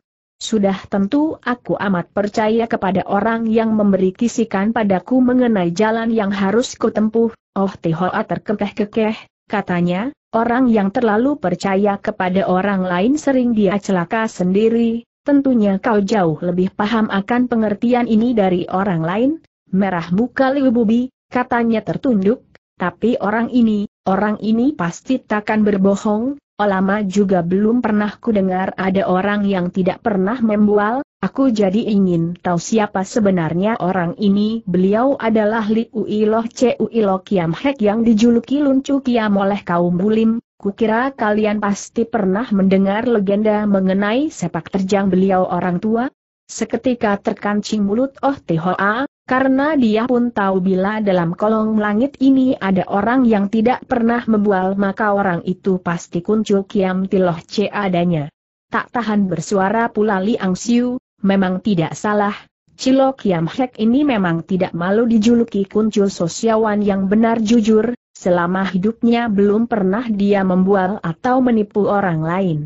Sudah tentu aku amat percaya kepada orang yang memberi kisikan padaku mengenai jalan yang harus kutempuh, oh Tihoa terkekeh-kekeh, katanya, orang yang terlalu percaya kepada orang lain sering dia celaka sendiri, tentunya kau jauh lebih paham akan pengertian ini dari orang lain, merah muka Liu Bubi, katanya tertunduk, tapi orang ini, orang ini pasti takkan berbohong, lama juga belum pernah ku dengar ada orang yang tidak pernah membual, aku jadi ingin tahu siapa sebenarnya orang ini. Beliau adalah Li Ui Loh Iloh Ui Loh Kiam Hek yang dijuluki Luncu Kiam oleh kaum bulim. Kukira kalian pasti pernah mendengar legenda mengenai sepak terjang beliau orang tua. Seketika terkancing mulut Oh Tihoa, karena dia pun tahu bila dalam kolong langit ini ada orang yang tidak pernah membual maka orang itu pasti kuncul kiam tiloh C adanya. Tak tahan bersuara pula Liang Siu, memang tidak salah, Cilo Kiam Hek ini memang tidak malu dijuluki kuncul sosiawan yang benar jujur, selama hidupnya belum pernah dia membual atau menipu orang lain.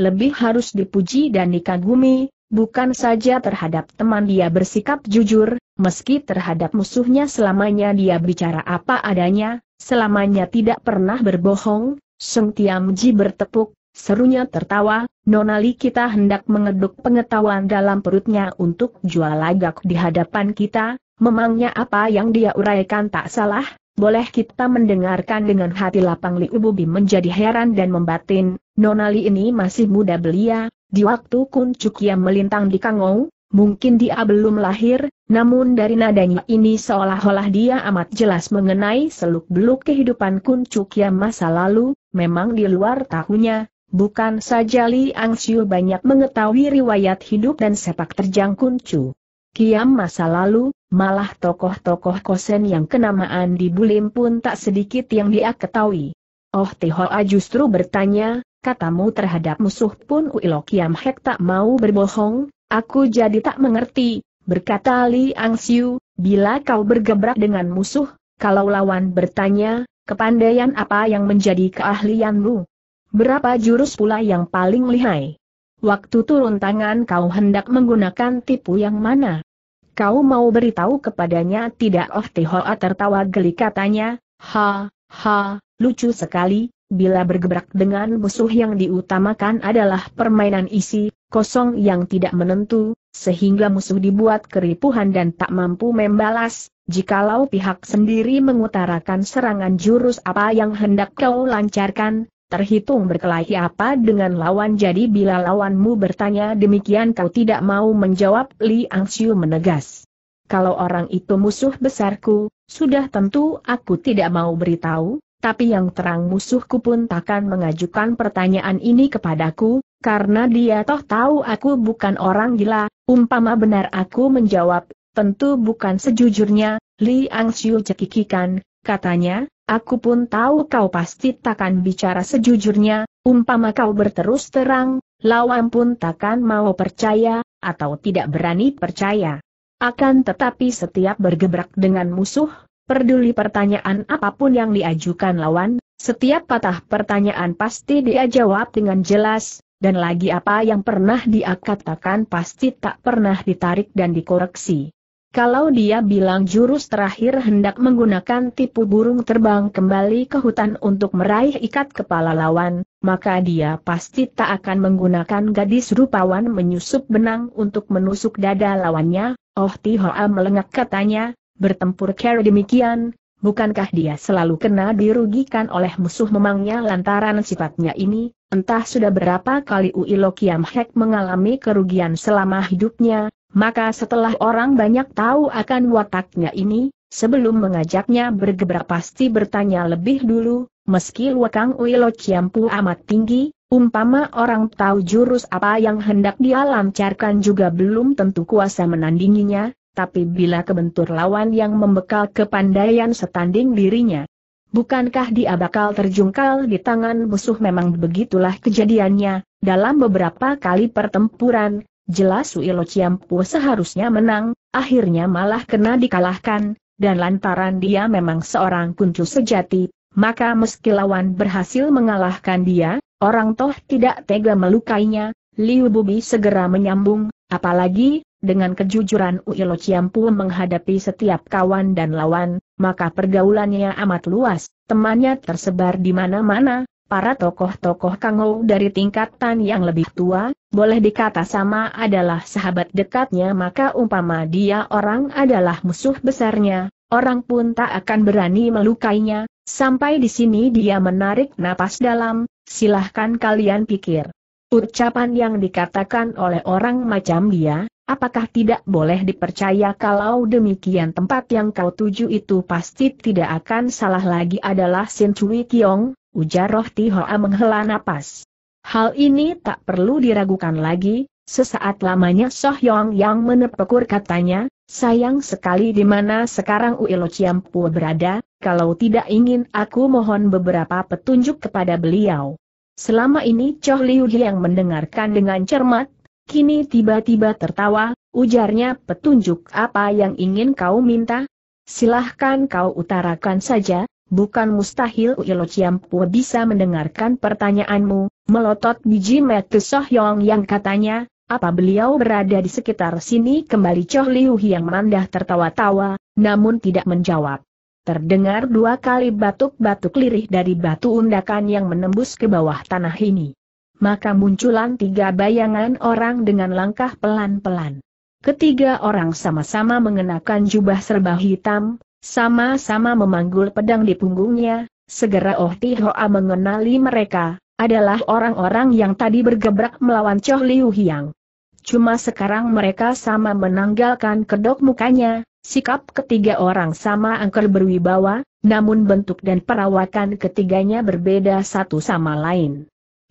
Lebih harus dipuji dan dikagumi, Bukan saja terhadap teman dia bersikap jujur, meski terhadap musuhnya selamanya dia bicara apa adanya, selamanya tidak pernah berbohong, Sung Tiamji bertepuk, serunya tertawa, Nonali kita hendak mengeduk pengetahuan dalam perutnya untuk jual lagak di hadapan kita, memangnya apa yang dia uraikan tak salah, boleh kita mendengarkan dengan hati lapang Liububi menjadi heran dan membatin, Nonali ini masih muda belia, di waktu Kun Cukia melintang di Kangou, mungkin dia belum lahir, namun dari nadanya ini seolah-olah dia amat jelas mengenai seluk-beluk kehidupan Kun Cukia masa lalu, memang di luar tahunya, bukan saja Li Angsiu banyak mengetahui riwayat hidup dan sepak terjang Kun Chu. Kiam masa lalu, malah tokoh-tokoh kosen yang kenamaan di Bulim pun tak sedikit yang dia ketahui. Oh Tihoa justru bertanya, katamu terhadap musuh pun Uilo Kiam Hek tak mau berbohong, aku jadi tak mengerti, berkata Li Ang Siu, bila kau bergebrak dengan musuh, kalau lawan bertanya, kepandaian apa yang menjadi keahlianmu? Berapa jurus pula yang paling lihai? Waktu turun tangan kau hendak menggunakan tipu yang mana? Kau mau beritahu kepadanya tidak Oh Tihoa tertawa geli katanya, ha, ha, lucu sekali, Bila bergebrak dengan musuh yang diutamakan adalah permainan isi, kosong yang tidak menentu, sehingga musuh dibuat keripuhan dan tak mampu membalas, jikalau pihak sendiri mengutarakan serangan jurus apa yang hendak kau lancarkan, terhitung berkelahi apa dengan lawan jadi bila lawanmu bertanya demikian kau tidak mau menjawab Li Angsiu menegas. Kalau orang itu musuh besarku, sudah tentu aku tidak mau beritahu, tapi yang terang musuhku pun takkan mengajukan pertanyaan ini kepadaku, karena dia toh tahu aku bukan orang gila, umpama benar aku menjawab, tentu bukan sejujurnya, Li Siu cekikikan, katanya, aku pun tahu kau pasti takkan bicara sejujurnya, umpama kau berterus terang, lawan pun takkan mau percaya, atau tidak berani percaya. Akan tetapi setiap bergebrak dengan musuh, Peduli pertanyaan apapun yang diajukan lawan, setiap patah pertanyaan pasti dia jawab dengan jelas, dan lagi apa yang pernah dia katakan pasti tak pernah ditarik dan dikoreksi. Kalau dia bilang jurus terakhir hendak menggunakan tipu burung terbang kembali ke hutan untuk meraih ikat kepala lawan, maka dia pasti tak akan menggunakan gadis rupawan menyusup benang untuk menusuk dada lawannya, Oh Tihoa melengak katanya, bertempur cara demikian, bukankah dia selalu kena dirugikan oleh musuh memangnya lantaran sifatnya ini, entah sudah berapa kali Ui Kiam Hek mengalami kerugian selama hidupnya, maka setelah orang banyak tahu akan wataknya ini, sebelum mengajaknya bergebrak pasti bertanya lebih dulu, meski wakang Lokiam Pu amat tinggi, umpama orang tahu jurus apa yang hendak dia lancarkan juga belum tentu kuasa menandinginya, tapi bila kebentur lawan yang membekal kepandaian setanding dirinya, bukankah dia bakal terjungkal di tangan musuh memang begitulah kejadiannya, dalam beberapa kali pertempuran, jelas Suilo Ciampu seharusnya menang, akhirnya malah kena dikalahkan, dan lantaran dia memang seorang kuncu sejati, maka meski lawan berhasil mengalahkan dia, orang toh tidak tega melukainya, Liu Bubi segera menyambung, apalagi, dengan kejujuran Uilo Ciampu menghadapi setiap kawan dan lawan, maka pergaulannya amat luas, temannya tersebar di mana-mana, para tokoh-tokoh Kangou dari tingkatan yang lebih tua, boleh dikata sama adalah sahabat dekatnya maka umpama dia orang adalah musuh besarnya, orang pun tak akan berani melukainya, sampai di sini dia menarik napas dalam, silahkan kalian pikir. Ucapan yang dikatakan oleh orang macam dia, Apakah tidak boleh dipercaya kalau demikian tempat yang kau tuju itu pasti tidak akan salah lagi adalah Sin Cui Kiong, ujar Roh Tihoa menghela napas. Hal ini tak perlu diragukan lagi, sesaat lamanya Soh Yong yang menepukur katanya, sayang sekali di mana sekarang Uilo Ciampu berada, kalau tidak ingin aku mohon beberapa petunjuk kepada beliau. Selama ini Choh Liu yang mendengarkan dengan cermat, Kini tiba-tiba tertawa, ujarnya petunjuk apa yang ingin kau minta? Silahkan kau utarakan saja, bukan mustahil Uilo Ciampu bisa mendengarkan pertanyaanmu, melotot biji Metu Sohyong yang katanya, apa beliau berada di sekitar sini kembali Choh Liu yang mandah tertawa-tawa, namun tidak menjawab. Terdengar dua kali batuk-batuk lirih dari batu undakan yang menembus ke bawah tanah ini maka munculan tiga bayangan orang dengan langkah pelan-pelan. Ketiga orang sama-sama mengenakan jubah serba hitam, sama-sama memanggul pedang di punggungnya, segera Oh Tihoa mengenali mereka, adalah orang-orang yang tadi bergebrak melawan Choh Liu Hiang. Cuma sekarang mereka sama menanggalkan kedok mukanya, sikap ketiga orang sama angker berwibawa, namun bentuk dan perawakan ketiganya berbeda satu sama lain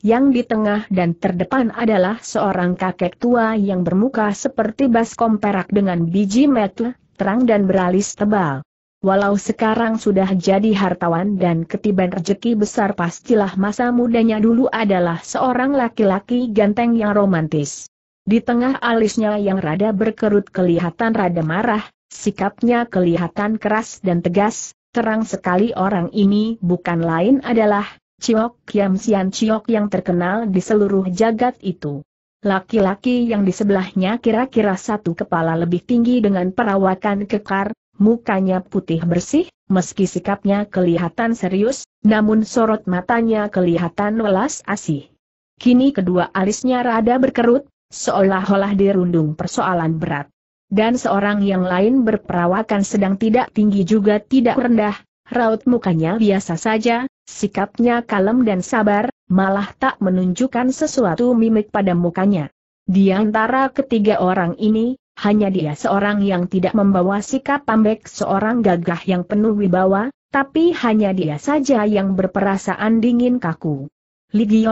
yang di tengah dan terdepan adalah seorang kakek tua yang bermuka seperti baskom perak dengan biji metu, terang dan beralis tebal. Walau sekarang sudah jadi hartawan dan ketiban rejeki besar pastilah masa mudanya dulu adalah seorang laki-laki ganteng yang romantis. Di tengah alisnya yang rada berkerut kelihatan rada marah, sikapnya kelihatan keras dan tegas, terang sekali orang ini bukan lain adalah Ciok Kiam Sian Ciok yang terkenal di seluruh jagat itu. Laki-laki yang di sebelahnya kira-kira satu kepala lebih tinggi dengan perawakan kekar, mukanya putih bersih, meski sikapnya kelihatan serius, namun sorot matanya kelihatan welas asih. Kini kedua alisnya rada berkerut, seolah-olah dirundung persoalan berat. Dan seorang yang lain berperawakan sedang tidak tinggi juga tidak rendah, raut mukanya biasa saja, Sikapnya kalem dan sabar, malah tak menunjukkan sesuatu mimik pada mukanya. Di antara ketiga orang ini, hanya dia seorang yang tidak membawa sikap pambek seorang gagah yang penuh wibawa, tapi hanya dia saja yang berperasaan dingin kaku. Lee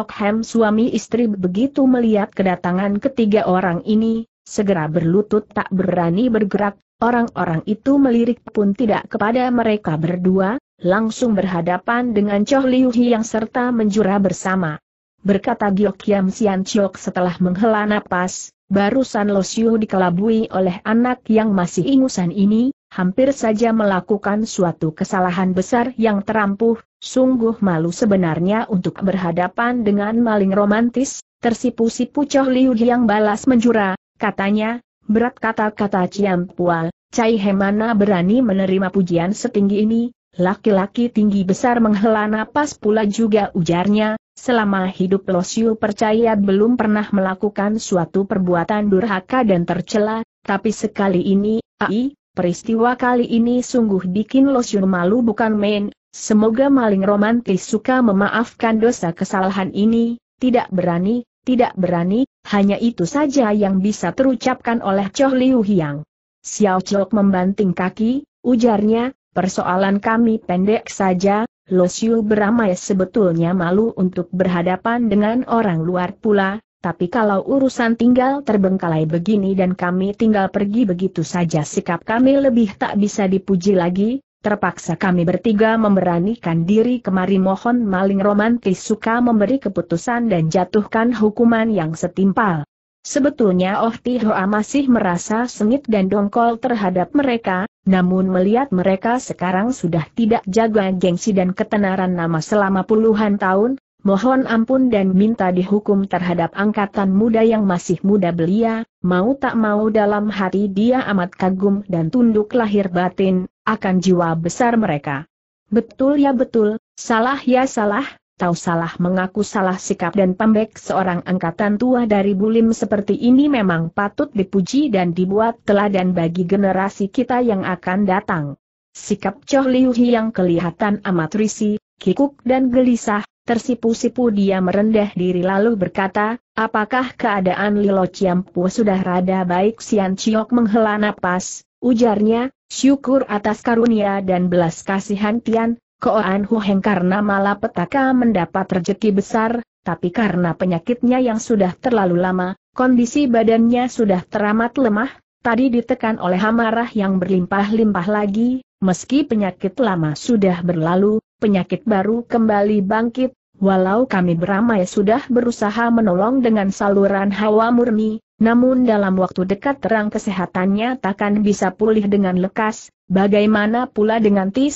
suami istri begitu melihat kedatangan ketiga orang ini, segera berlutut tak berani bergerak, Orang-orang itu melirik pun tidak kepada mereka berdua, langsung berhadapan dengan Choh Liu yang serta menjura bersama. Berkata Giok Kiam Sian Chok setelah menghela napas, barusan Lo Siu dikelabui oleh anak yang masih ingusan ini, hampir saja melakukan suatu kesalahan besar yang terampuh, sungguh malu sebenarnya untuk berhadapan dengan maling romantis, tersipu-sipu Choh Liu yang balas menjura, katanya, berat kata-kata Ciam Pual, Cai he mana berani menerima pujian setinggi ini, laki-laki tinggi besar menghela napas pula juga ujarnya, selama hidup Losiu percaya belum pernah melakukan suatu perbuatan durhaka dan tercela, tapi sekali ini, ai, peristiwa kali ini sungguh bikin Losiu malu bukan main, semoga maling romantis suka memaafkan dosa kesalahan ini, tidak berani, tidak berani, hanya itu saja yang bisa terucapkan oleh Cho Liu Hiang. Xiao Chok membanting kaki, ujarnya, persoalan kami pendek saja, Lo Xiu beramai sebetulnya malu untuk berhadapan dengan orang luar pula, tapi kalau urusan tinggal terbengkalai begini dan kami tinggal pergi begitu saja sikap kami lebih tak bisa dipuji lagi, terpaksa kami bertiga memberanikan diri kemari mohon maling romantis suka memberi keputusan dan jatuhkan hukuman yang setimpal. Sebetulnya Oh Tihoa masih merasa sengit dan dongkol terhadap mereka, namun melihat mereka sekarang sudah tidak jaga gengsi dan ketenaran nama selama puluhan tahun, mohon ampun dan minta dihukum terhadap angkatan muda yang masih muda belia, mau tak mau dalam hati dia amat kagum dan tunduk lahir batin, akan jiwa besar mereka. Betul ya betul, salah ya salah, atau salah mengaku salah sikap dan pembek seorang angkatan tua dari Bulim seperti ini memang patut dipuji dan dibuat teladan bagi generasi kita yang akan datang. Sikap Choh Liu yang kelihatan amat risih, kikuk dan gelisah, tersipu-sipu dia merendah diri lalu berkata, apakah keadaan Lilo Chiampu sudah rada baik Sian Chiok menghela napas, ujarnya, syukur atas karunia dan belas kasihan Tian, Koan Huheng karena malapetaka mendapat rejeki besar, tapi karena penyakitnya yang sudah terlalu lama, kondisi badannya sudah teramat lemah, tadi ditekan oleh amarah yang berlimpah-limpah lagi, meski penyakit lama sudah berlalu, penyakit baru kembali bangkit, walau kami beramai sudah berusaha menolong dengan saluran hawa murni, namun dalam waktu dekat terang kesehatannya takkan bisa pulih dengan lekas, bagaimana pula dengan Ti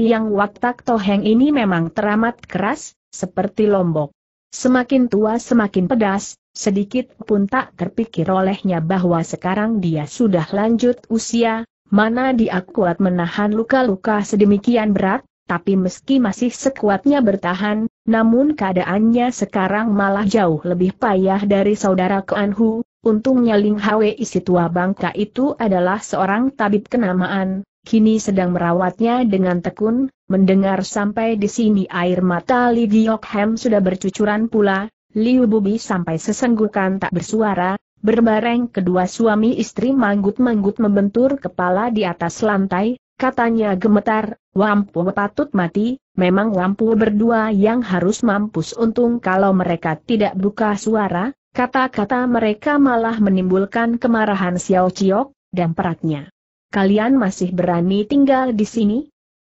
yang watak toheng ini memang teramat keras, seperti lombok. Semakin tua semakin pedas, sedikit pun tak terpikir olehnya bahwa sekarang dia sudah lanjut usia, mana dia kuat menahan luka-luka sedemikian berat, tapi meski masih sekuatnya bertahan, namun keadaannya sekarang malah jauh lebih payah dari saudara Keanhu, Untungnya Ling Hwei isi tua bangka itu adalah seorang tabib kenamaan, kini sedang merawatnya dengan tekun, mendengar sampai di sini air mata Li Giok Hem sudah bercucuran pula, Liu Bubi sampai sesenggukan tak bersuara, berbareng kedua suami istri manggut-manggut membentur kepala di atas lantai, katanya gemetar, Wampu patut mati, memang Wampu berdua yang harus mampus untung kalau mereka tidak buka suara, Kata-kata mereka malah menimbulkan kemarahan Xiao Chiok, dan peratnya. Kalian masih berani tinggal di sini?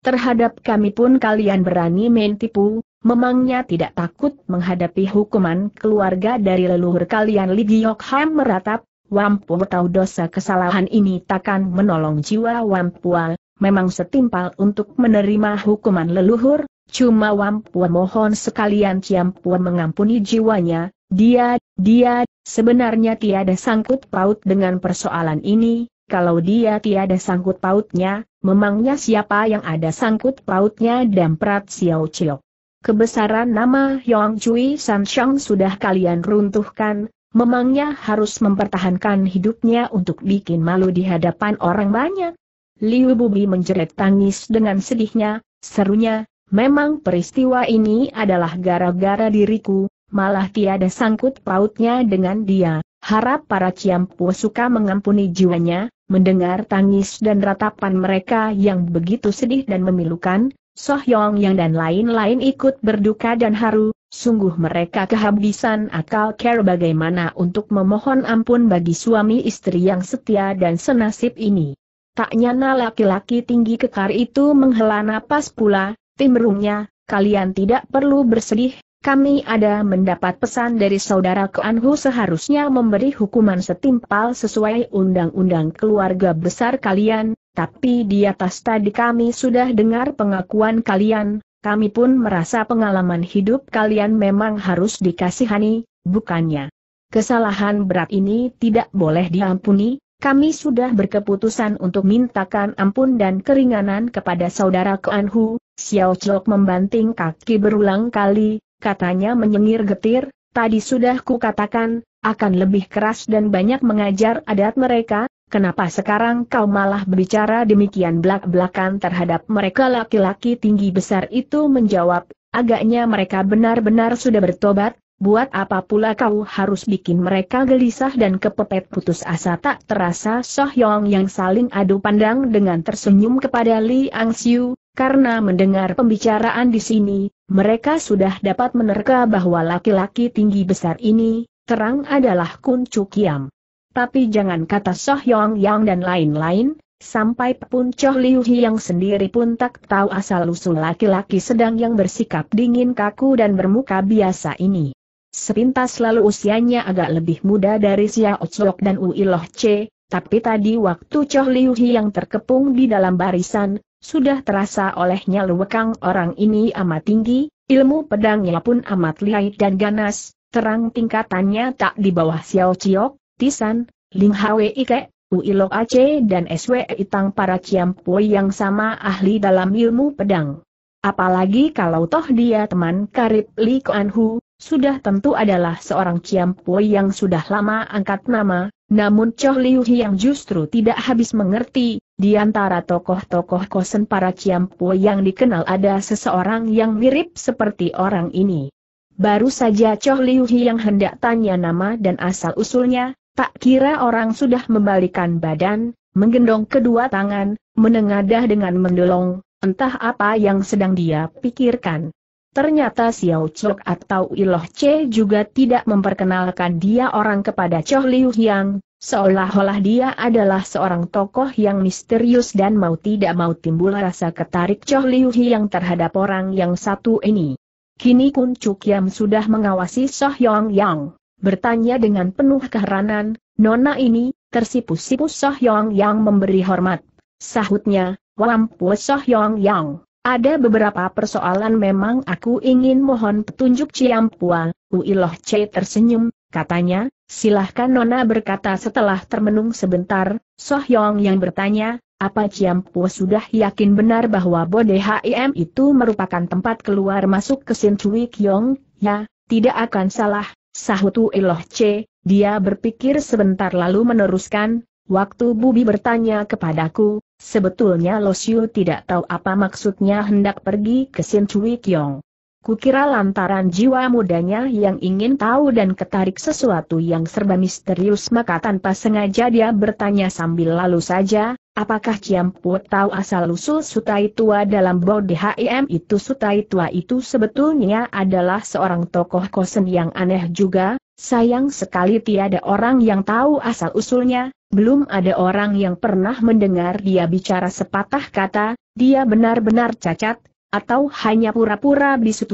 Terhadap kami pun kalian berani main tipu, memangnya tidak takut menghadapi hukuman keluarga dari leluhur kalian Li Giok Ham meratap, Wampu tahu dosa kesalahan ini takkan menolong jiwa Wampua, memang setimpal untuk menerima hukuman leluhur, cuma Wampu mohon sekalian Ciampu mengampuni jiwanya, dia, dia, sebenarnya tiada sangkut paut dengan persoalan ini, kalau dia tiada sangkut pautnya, memangnya siapa yang ada sangkut pautnya dan Prat Xiao Chiok. Kebesaran nama Yong Cui San Shang sudah kalian runtuhkan, memangnya harus mempertahankan hidupnya untuk bikin malu di hadapan orang banyak. Liu Bubi menjerit tangis dengan sedihnya, serunya, memang peristiwa ini adalah gara-gara diriku, malah tiada sangkut pautnya dengan dia. Harap para Ciampu suka mengampuni jiwanya, mendengar tangis dan ratapan mereka yang begitu sedih dan memilukan, Soh Yong Yang dan lain-lain ikut berduka dan haru, sungguh mereka kehabisan akal care bagaimana untuk memohon ampun bagi suami istri yang setia dan senasib ini. Tak nyana laki-laki tinggi kekar itu menghela napas pula, timrungnya, kalian tidak perlu bersedih, kami ada mendapat pesan dari saudara Keanhu seharusnya memberi hukuman setimpal sesuai undang-undang keluarga besar kalian, tapi di atas tadi kami sudah dengar pengakuan kalian, kami pun merasa pengalaman hidup kalian memang harus dikasihani, bukannya. Kesalahan berat ini tidak boleh diampuni, kami sudah berkeputusan untuk mintakan ampun dan keringanan kepada saudara Keanhu, Xiao Chok membanting kaki berulang kali, katanya menyengir getir, tadi sudah kukatakan, akan lebih keras dan banyak mengajar adat mereka, kenapa sekarang kau malah berbicara demikian belak-belakan terhadap mereka laki-laki tinggi besar itu menjawab, agaknya mereka benar-benar sudah bertobat, Buat apa pula kau harus bikin mereka gelisah dan kepepet putus asa tak terasa Soh Yong yang saling adu pandang dengan tersenyum kepada Li Ang Siu, karena mendengar pembicaraan di sini, mereka sudah dapat menerka bahwa laki-laki tinggi besar ini, terang adalah Kun Cukiam. Tapi jangan kata Soh Yong Yang dan lain-lain, sampai pun Choh Liu yang sendiri pun tak tahu asal-usul laki-laki sedang yang bersikap dingin kaku dan bermuka biasa ini. Sepintas lalu usianya agak lebih muda dari Xiao Chok dan Loh Che, tapi tadi waktu Choh Liu Hi yang terkepung di dalam barisan, sudah terasa olehnya lewekang orang ini amat tinggi, ilmu pedangnya pun amat lihai dan ganas, terang tingkatannya tak di bawah Xiao Chiok, Tisan, Ling Hwe Ike, Uilo Ace dan SW Itang e para Pui yang sama ahli dalam ilmu pedang. Apalagi kalau toh dia teman karib Li Kuan Hu, sudah tentu adalah seorang Pui yang sudah lama angkat nama, namun Choh Liu yang justru tidak habis mengerti, di antara tokoh-tokoh kosen para Ciampu yang dikenal ada seseorang yang mirip seperti orang ini. Baru saja Choh Liu yang hendak tanya nama dan asal-usulnya, tak kira orang sudah membalikan badan, menggendong kedua tangan, menengadah dengan mendolong entah apa yang sedang dia pikirkan. Ternyata Xiao Chok atau Iloh Che juga tidak memperkenalkan dia orang kepada Choh Liu Yang, seolah-olah dia adalah seorang tokoh yang misterius dan mau tidak mau timbul rasa ketarik Choh Liu Yang terhadap orang yang satu ini. Kini Kun Chuk Yam sudah mengawasi Soh Yong Yang, bertanya dengan penuh keheranan, Nona ini, tersipu-sipu Soh Yong Yang memberi hormat. Sahutnya, Wampu Soh Yong Yang. Ada beberapa persoalan memang aku ingin mohon petunjuk Ciampua, Uiloh C tersenyum, katanya, silahkan Nona berkata setelah termenung sebentar, Sohyong yang bertanya, apa Pua sudah yakin benar bahwa Bode HIM itu merupakan tempat keluar masuk ke Sin Cui Kyong, ya, tidak akan salah, sahut Uiloh C, dia berpikir sebentar lalu meneruskan, Waktu Bubi bertanya kepadaku, sebetulnya Lo tidak tahu apa maksudnya hendak pergi ke Sin Cui Kiong. Kukira lantaran jiwa mudanya yang ingin tahu dan ketarik sesuatu yang serba misterius maka tanpa sengaja dia bertanya sambil lalu saja, apakah Ciampu tahu asal-usul Sutai Tua dalam bodi HIM itu Sutai Tua itu sebetulnya adalah seorang tokoh kosen yang aneh juga, sayang sekali tiada orang yang tahu asal-usulnya, belum ada orang yang pernah mendengar dia bicara sepatah kata, dia benar-benar cacat, atau hanya pura-pura bisu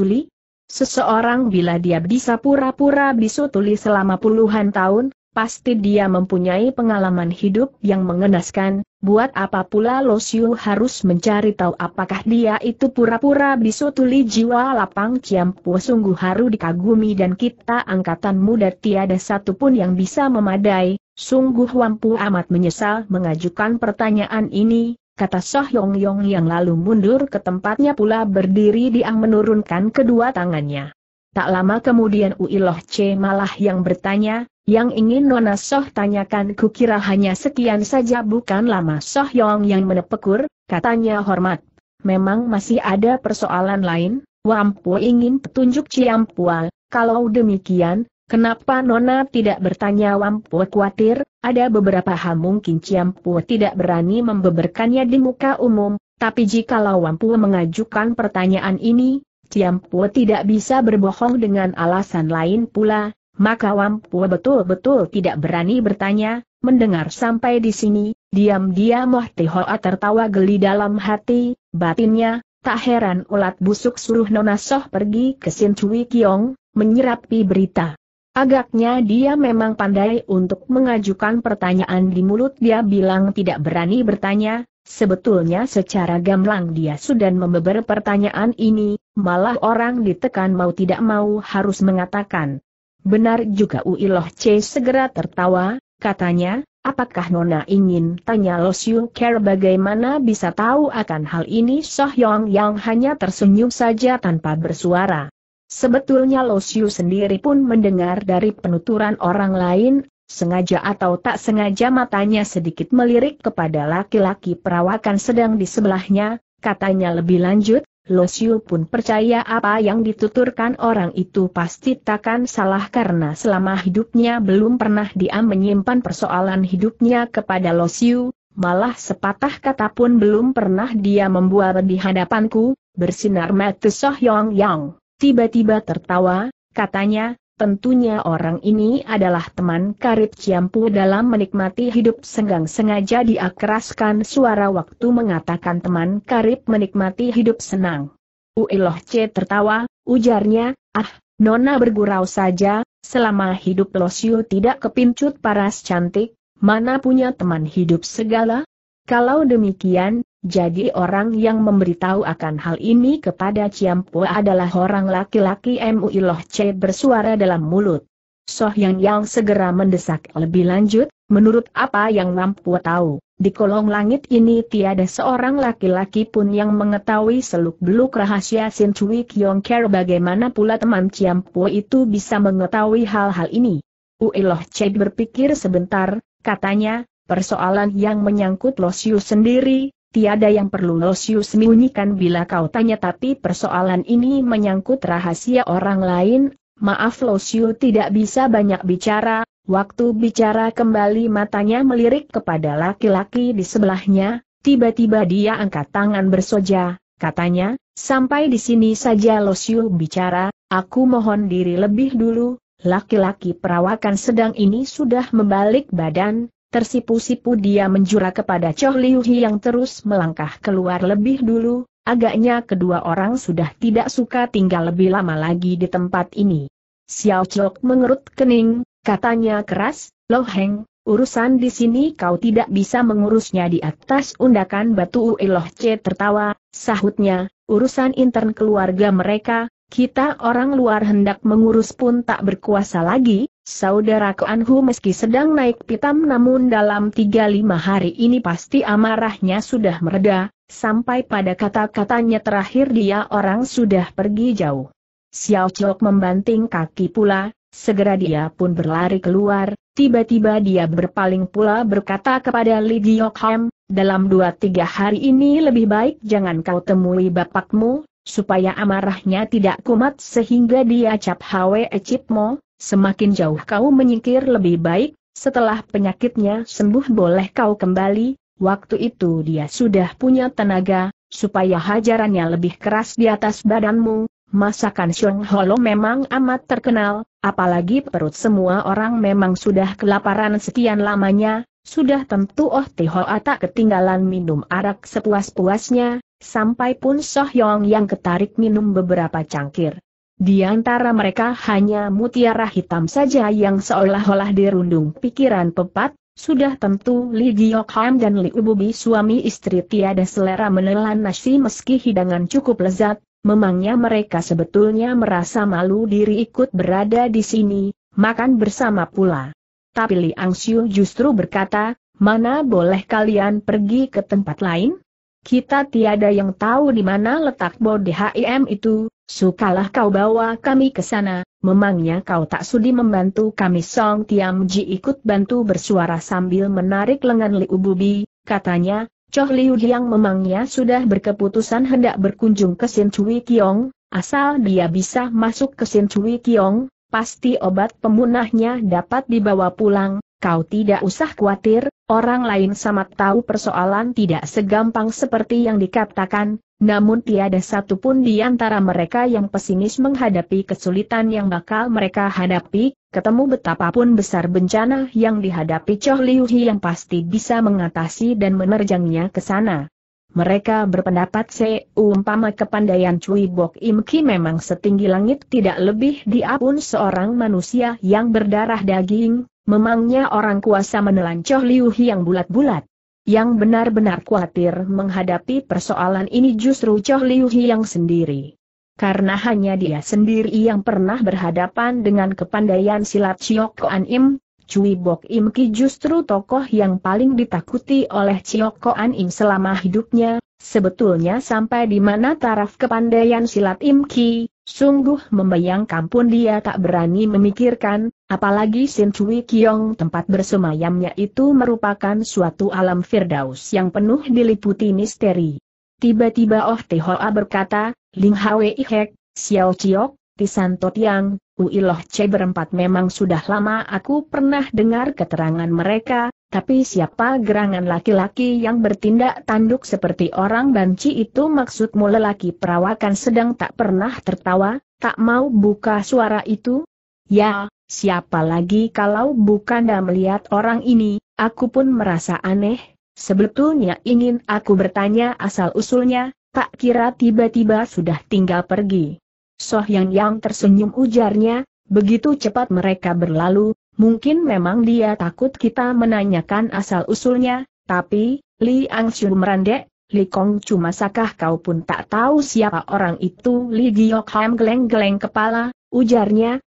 Seseorang bila dia bisa pura-pura bisu selama puluhan tahun, pasti dia mempunyai pengalaman hidup yang mengenaskan, Buat apa pula Lo Siu harus mencari tahu apakah dia itu pura-pura bisu tuli jiwa lapang Po sungguh haru dikagumi dan kita angkatan muda tiada satupun yang bisa memadai, sungguh Wampu amat menyesal mengajukan pertanyaan ini, kata Soh Yong Yong yang lalu mundur ke tempatnya pula berdiri diang menurunkan kedua tangannya. Tak lama kemudian Uiloh C malah yang bertanya, yang ingin Nona Soh tanyakan kukira hanya sekian saja bukan lama Soh Yong yang menepekur, katanya hormat. Memang masih ada persoalan lain, Wampu ingin petunjuk Ciampua, kalau demikian, kenapa Nona tidak bertanya Wampu khawatir, ada beberapa hal mungkin Ciampu tidak berani membeberkannya di muka umum, tapi jikalau Wampu mengajukan pertanyaan ini, Ciampu tidak bisa berbohong dengan alasan lain pula, maka Wampua betul-betul tidak berani bertanya, mendengar sampai di sini, diam-diam Moh Hoa tertawa geli dalam hati, batinnya, tak heran ulat busuk suruh Nona Soh pergi ke Sin Cui Kiong, menyerapi berita. Agaknya dia memang pandai untuk mengajukan pertanyaan di mulut dia bilang tidak berani bertanya, sebetulnya secara gamblang dia sudah membeber pertanyaan ini, malah orang ditekan mau tidak mau harus mengatakan. Benar juga Uiloh C segera tertawa, katanya, apakah Nona ingin tanya Lo Siu Care bagaimana bisa tahu akan hal ini Soh Yong yang hanya tersenyum saja tanpa bersuara. Sebetulnya Lo Siu sendiri pun mendengar dari penuturan orang lain, sengaja atau tak sengaja matanya sedikit melirik kepada laki-laki perawakan sedang di sebelahnya, katanya lebih lanjut, Losiu pun percaya apa yang dituturkan orang itu pasti takkan salah karena selama hidupnya belum pernah dia menyimpan persoalan hidupnya kepada Losiu, malah sepatah kata pun belum pernah dia membuat di hadapanku, bersinar mata Soh Yong Yang. Tiba-tiba tertawa, katanya, Tentunya orang ini adalah teman karib Ciampu dalam menikmati hidup senggang sengaja diakeraskan suara waktu mengatakan teman karib menikmati hidup senang. Uiloh C tertawa, ujarnya, ah, Nona bergurau saja, selama hidup Losio tidak kepincut paras cantik, mana punya teman hidup segala? Kalau demikian, jadi orang yang memberitahu akan hal ini kepada Ciampo adalah orang laki-laki MUI Loh C bersuara dalam mulut. Soh Yang Yang segera mendesak lebih lanjut, menurut apa yang Lampu tahu, di kolong langit ini tiada seorang laki-laki pun yang mengetahui seluk-beluk rahasia Sin Cui Kiong Ker bagaimana pula teman Ciampo itu bisa mengetahui hal-hal ini. Loh C berpikir sebentar, katanya, persoalan yang menyangkut Losius sendiri, Tiada yang perlu Losius sembunyikan bila kau tanya tapi persoalan ini menyangkut rahasia orang lain, maaf Losius tidak bisa banyak bicara, waktu bicara kembali matanya melirik kepada laki-laki di sebelahnya, tiba-tiba dia angkat tangan bersoja, katanya, sampai di sini saja Losius bicara, aku mohon diri lebih dulu, laki-laki perawakan sedang ini sudah membalik badan, Tersipu-sipu dia menjura kepada Choh Liu Hi yang terus melangkah keluar lebih dulu, agaknya kedua orang sudah tidak suka tinggal lebih lama lagi di tempat ini. Xiao Chok mengerut kening, katanya keras, Lo Heng, urusan di sini kau tidak bisa mengurusnya di atas undakan batu Ueloh C tertawa, sahutnya, urusan intern keluarga mereka, kita orang luar hendak mengurus pun tak berkuasa lagi, saudara Anhu meski sedang naik pitam namun dalam 3-5 hari ini pasti amarahnya sudah mereda, sampai pada kata-katanya terakhir dia orang sudah pergi jauh. Xiao Chok membanting kaki pula, segera dia pun berlari keluar, tiba-tiba dia berpaling pula berkata kepada Li Giyokham, dalam dua tiga hari ini lebih baik jangan kau temui bapakmu, supaya amarahnya tidak kumat sehingga dia cap hawe Ecipmo, semakin jauh kau menyingkir lebih baik, setelah penyakitnya sembuh boleh kau kembali, waktu itu dia sudah punya tenaga, supaya hajarannya lebih keras di atas badanmu, masakan Xiong Holo memang amat terkenal, apalagi perut semua orang memang sudah kelaparan sekian lamanya, sudah tentu Oh Tihoa tak ketinggalan minum arak sepuas-puasnya, sampai pun Sohyong yang ketarik minum beberapa cangkir. Di antara mereka hanya mutiara hitam saja yang seolah-olah dirundung pikiran pepat, sudah tentu Li Ham dan Li Ububi suami istri tiada selera menelan nasi meski hidangan cukup lezat, memangnya mereka sebetulnya merasa malu diri ikut berada di sini, makan bersama pula. Tapi Li Angsiu justru berkata, mana boleh kalian pergi ke tempat lain? Kita tiada yang tahu di mana letak bodi HIM itu, sukalah kau bawa kami ke sana, memangnya kau tak sudi membantu kami Song Tiam Ji ikut bantu bersuara sambil menarik lengan Liu Bubi, katanya, Choh Liu Hiang memangnya sudah berkeputusan hendak berkunjung ke Sin Cui Kiong, asal dia bisa masuk ke Sin Cui Kiong, pasti obat pemunahnya dapat dibawa pulang, Kau tidak usah khawatir, orang lain sama tahu persoalan tidak segampang seperti yang dikatakan, namun tiada satupun di antara mereka yang pesimis menghadapi kesulitan yang bakal mereka hadapi, ketemu betapapun besar bencana yang dihadapi Choh Liu yang pasti bisa mengatasi dan menerjangnya ke sana. Mereka berpendapat seumpama kepandaian Cui Bok Im Ki memang setinggi langit tidak lebih diapun seorang manusia yang berdarah daging, Memangnya orang kuasa menelan Choh Liu yang bulat-bulat. Yang benar-benar khawatir menghadapi persoalan ini justru Choh Liu yang sendiri. Karena hanya dia sendiri yang pernah berhadapan dengan kepandaian silat Chiok Koan Im, Cui Bok Im Ki justru tokoh yang paling ditakuti oleh Chiok Koan Im selama hidupnya, sebetulnya sampai di mana taraf kepandaian silat Im Ki, Sungguh membayangkan pun dia tak berani memikirkan, apalagi Sin Cui Kiong tempat bersemayamnya itu merupakan suatu alam firdaus yang penuh diliputi misteri. Tiba-tiba Oh Te Hoa berkata, Ling Hwe Hek, Xiao Chiok, Santo Tiang, Uiloh C berempat memang sudah lama aku pernah dengar keterangan mereka, tapi siapa gerangan laki-laki yang bertindak tanduk seperti orang banci itu maksudmu lelaki perawakan sedang tak pernah tertawa, tak mau buka suara itu? Ya, siapa lagi kalau bukan dah melihat orang ini, aku pun merasa aneh, sebetulnya ingin aku bertanya asal-usulnya, tak kira tiba-tiba sudah tinggal pergi. Soh yang tersenyum ujarnya, begitu cepat mereka berlalu, mungkin memang dia takut kita menanyakan asal-usulnya, tapi, Li Ang Shun merandek, Li Kong cuma sakah kau pun tak tahu siapa orang itu Li Giok Ham geleng-geleng kepala, ujarnya,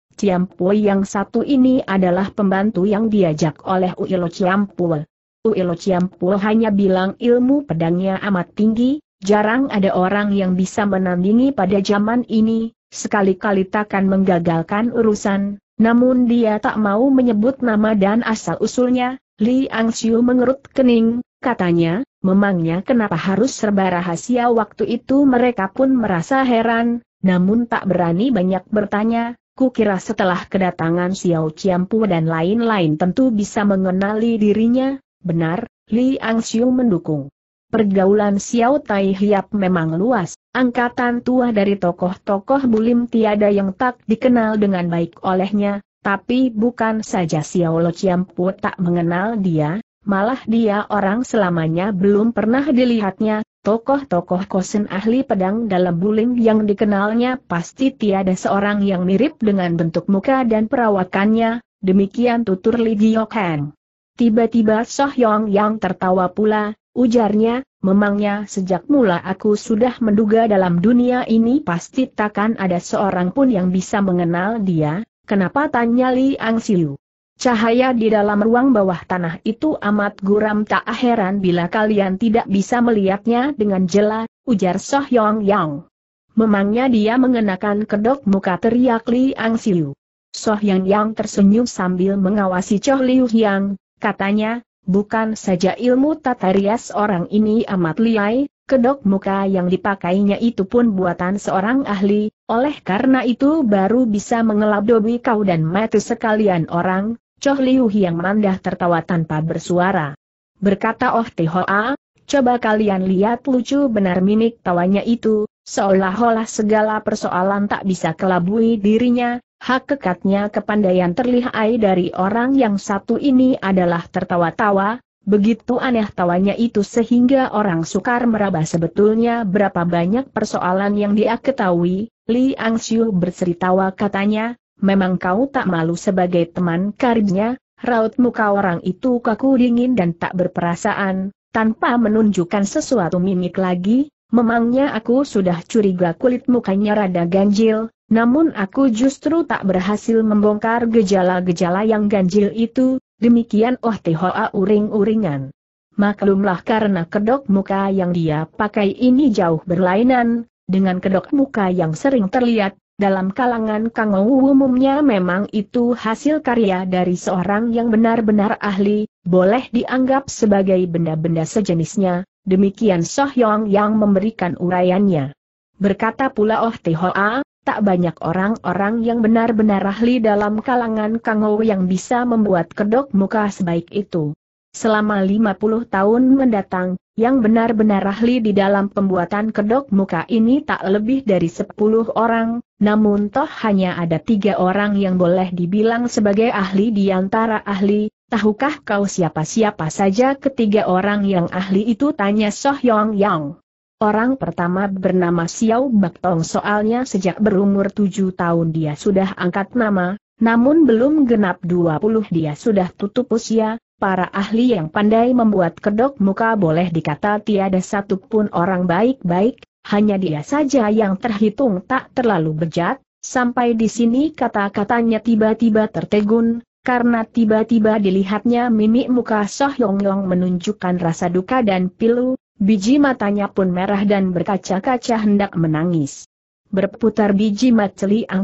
Pui yang satu ini adalah pembantu yang diajak oleh Uilo Ciampul. Uilo Ciampul hanya bilang ilmu pedangnya amat tinggi, jarang ada orang yang bisa menandingi pada zaman ini, Sekali-kali takkan menggagalkan urusan, namun dia tak mau menyebut nama dan asal-usulnya, Li Angxiu mengerut kening, katanya, memangnya kenapa harus serba rahasia waktu itu mereka pun merasa heran, namun tak berani banyak bertanya, kukira setelah kedatangan Xiao Chiampu dan lain-lain tentu bisa mengenali dirinya, benar, Li Angxiu mendukung. Pergaulan Xiao Tai Hiap memang luas, angkatan tua dari tokoh-tokoh bulim tiada yang tak dikenal dengan baik olehnya, tapi bukan saja Xiao Lo Chiampu tak mengenal dia, malah dia orang selamanya belum pernah dilihatnya, tokoh-tokoh kosen ahli pedang dalam bulim yang dikenalnya pasti tiada seorang yang mirip dengan bentuk muka dan perawakannya, demikian tutur Li Jiokang. Tiba-tiba Yong yang tertawa pula, ujarnya, memangnya sejak mula aku sudah menduga dalam dunia ini pasti takkan ada seorang pun yang bisa mengenal dia, kenapa tanya Li Ang Siu? Cahaya di dalam ruang bawah tanah itu amat guram tak heran bila kalian tidak bisa melihatnya dengan jelas, ujar Yong Yang. Memangnya dia mengenakan kedok muka teriak Li Ang Siu. Sohyong Yang tersenyum sambil mengawasi Choh Liu Yang, Katanya, bukan saja ilmu tata rias orang ini amat liai, kedok muka yang dipakainya itu pun buatan seorang ahli, oleh karena itu baru bisa mengelabdobi kau dan mati sekalian orang, Choh Liu yang mandah tertawa tanpa bersuara. Berkata Oh Hoa, coba kalian lihat lucu benar mimik tawanya itu, seolah-olah segala persoalan tak bisa kelabui dirinya, Hak kekatnya kepandaian terlihai dari orang yang satu ini adalah tertawa-tawa, begitu aneh tawanya itu sehingga orang sukar meraba sebetulnya berapa banyak persoalan yang dia ketahui, Li Angxiu berseritawa katanya, memang kau tak malu sebagai teman karibnya, raut muka orang itu kaku dingin dan tak berperasaan, tanpa menunjukkan sesuatu mimik lagi, memangnya aku sudah curiga kulit mukanya rada ganjil, namun aku justru tak berhasil membongkar gejala-gejala yang ganjil itu, demikian Oh Hoa uring-uringan. Maklumlah karena kedok muka yang dia pakai ini jauh berlainan, dengan kedok muka yang sering terlihat, dalam kalangan kangau umumnya memang itu hasil karya dari seorang yang benar-benar ahli, boleh dianggap sebagai benda-benda sejenisnya, demikian Soh Yong yang memberikan uraiannya. Berkata pula Oh Hoa, tak banyak orang-orang yang benar-benar ahli dalam kalangan Kangou yang bisa membuat kedok muka sebaik itu. Selama 50 tahun mendatang, yang benar-benar ahli di dalam pembuatan kedok muka ini tak lebih dari 10 orang, namun toh hanya ada tiga orang yang boleh dibilang sebagai ahli di antara ahli, tahukah kau siapa-siapa saja ketiga orang yang ahli itu tanya Soh Yong Yang. Orang pertama bernama Xiao Bak Tong soalnya sejak berumur tujuh tahun dia sudah angkat nama, namun belum genap dua puluh dia sudah tutup usia, para ahli yang pandai membuat kedok muka boleh dikata tiada satupun orang baik-baik, hanya dia saja yang terhitung tak terlalu bejat, sampai di sini kata-katanya tiba-tiba tertegun, karena tiba-tiba dilihatnya mimik muka Soh Yong Yong menunjukkan rasa duka dan pilu, Biji matanya pun merah dan berkaca-kaca hendak menangis. Berputar biji mat Li Ang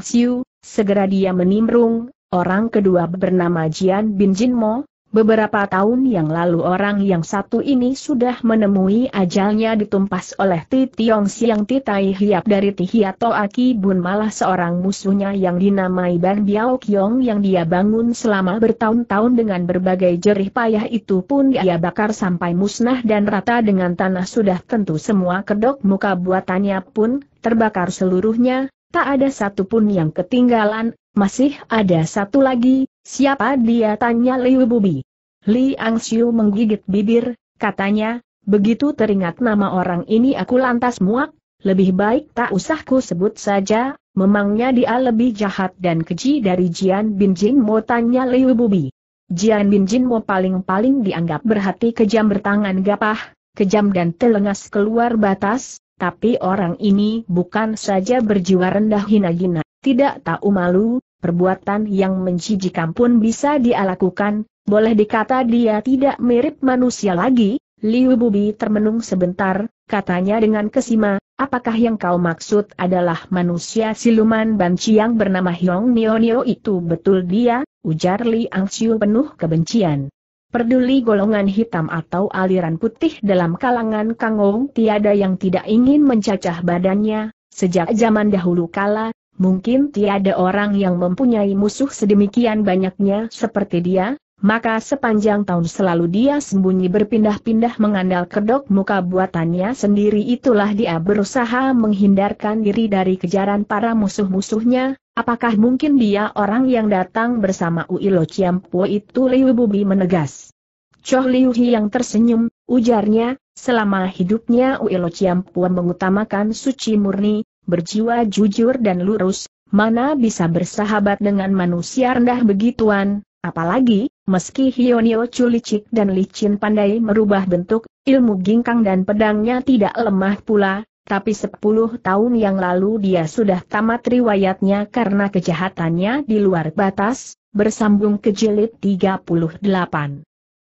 segera dia menimrung. orang kedua bernama Jian Bin Jin Mo, Beberapa tahun yang lalu orang yang satu ini sudah menemui ajalnya ditumpas oleh Ti Tiong Siang Titai Hiap dari Hiato Aki Bun malah seorang musuhnya yang dinamai Ban Biao Kiong yang dia bangun selama bertahun-tahun dengan berbagai jerih payah itu pun dia bakar sampai musnah dan rata dengan tanah sudah tentu semua kedok muka buatannya pun terbakar seluruhnya, tak ada satupun yang ketinggalan, masih ada satu lagi, siapa dia tanya Liu Bubi. Li Ang Xiu menggigit bibir, katanya, begitu teringat nama orang ini aku lantas muak, lebih baik tak usah ku sebut saja, memangnya dia lebih jahat dan keji dari Jian Bin Jin Mo tanya Liu Bubi. Jian Bin Jin Mo paling-paling dianggap berhati kejam bertangan gapah, kejam dan telengas keluar batas, tapi orang ini bukan saja berjiwa rendah hina-hina, tidak tahu malu, perbuatan yang menjijikan pun bisa dia lakukan, boleh dikata dia tidak mirip manusia lagi, Liu Bubi termenung sebentar, katanya dengan kesima, apakah yang kau maksud adalah manusia siluman banci yang bernama Hyong Nio itu betul dia, ujar Li Angxiu penuh kebencian. Perduli golongan hitam atau aliran putih dalam kalangan Kangong tiada yang tidak ingin mencacah badannya, Sejak zaman dahulu kala, mungkin tiada orang yang mempunyai musuh sedemikian banyaknya seperti dia, maka sepanjang tahun selalu dia sembunyi berpindah-pindah mengandal kedok muka buatannya sendiri itulah dia berusaha menghindarkan diri dari kejaran para musuh-musuhnya, apakah mungkin dia orang yang datang bersama Uilo Ciampo itu Liu Bubi menegas. Choh Liu Hi yang tersenyum, ujarnya, selama hidupnya Uilo Ciampo mengutamakan suci murni, berjiwa jujur dan lurus, mana bisa bersahabat dengan manusia rendah begituan, apalagi, meski Hionio culicik dan licin pandai merubah bentuk, ilmu gingkang dan pedangnya tidak lemah pula, tapi sepuluh tahun yang lalu dia sudah tamat riwayatnya karena kejahatannya di luar batas, bersambung ke jilid 38.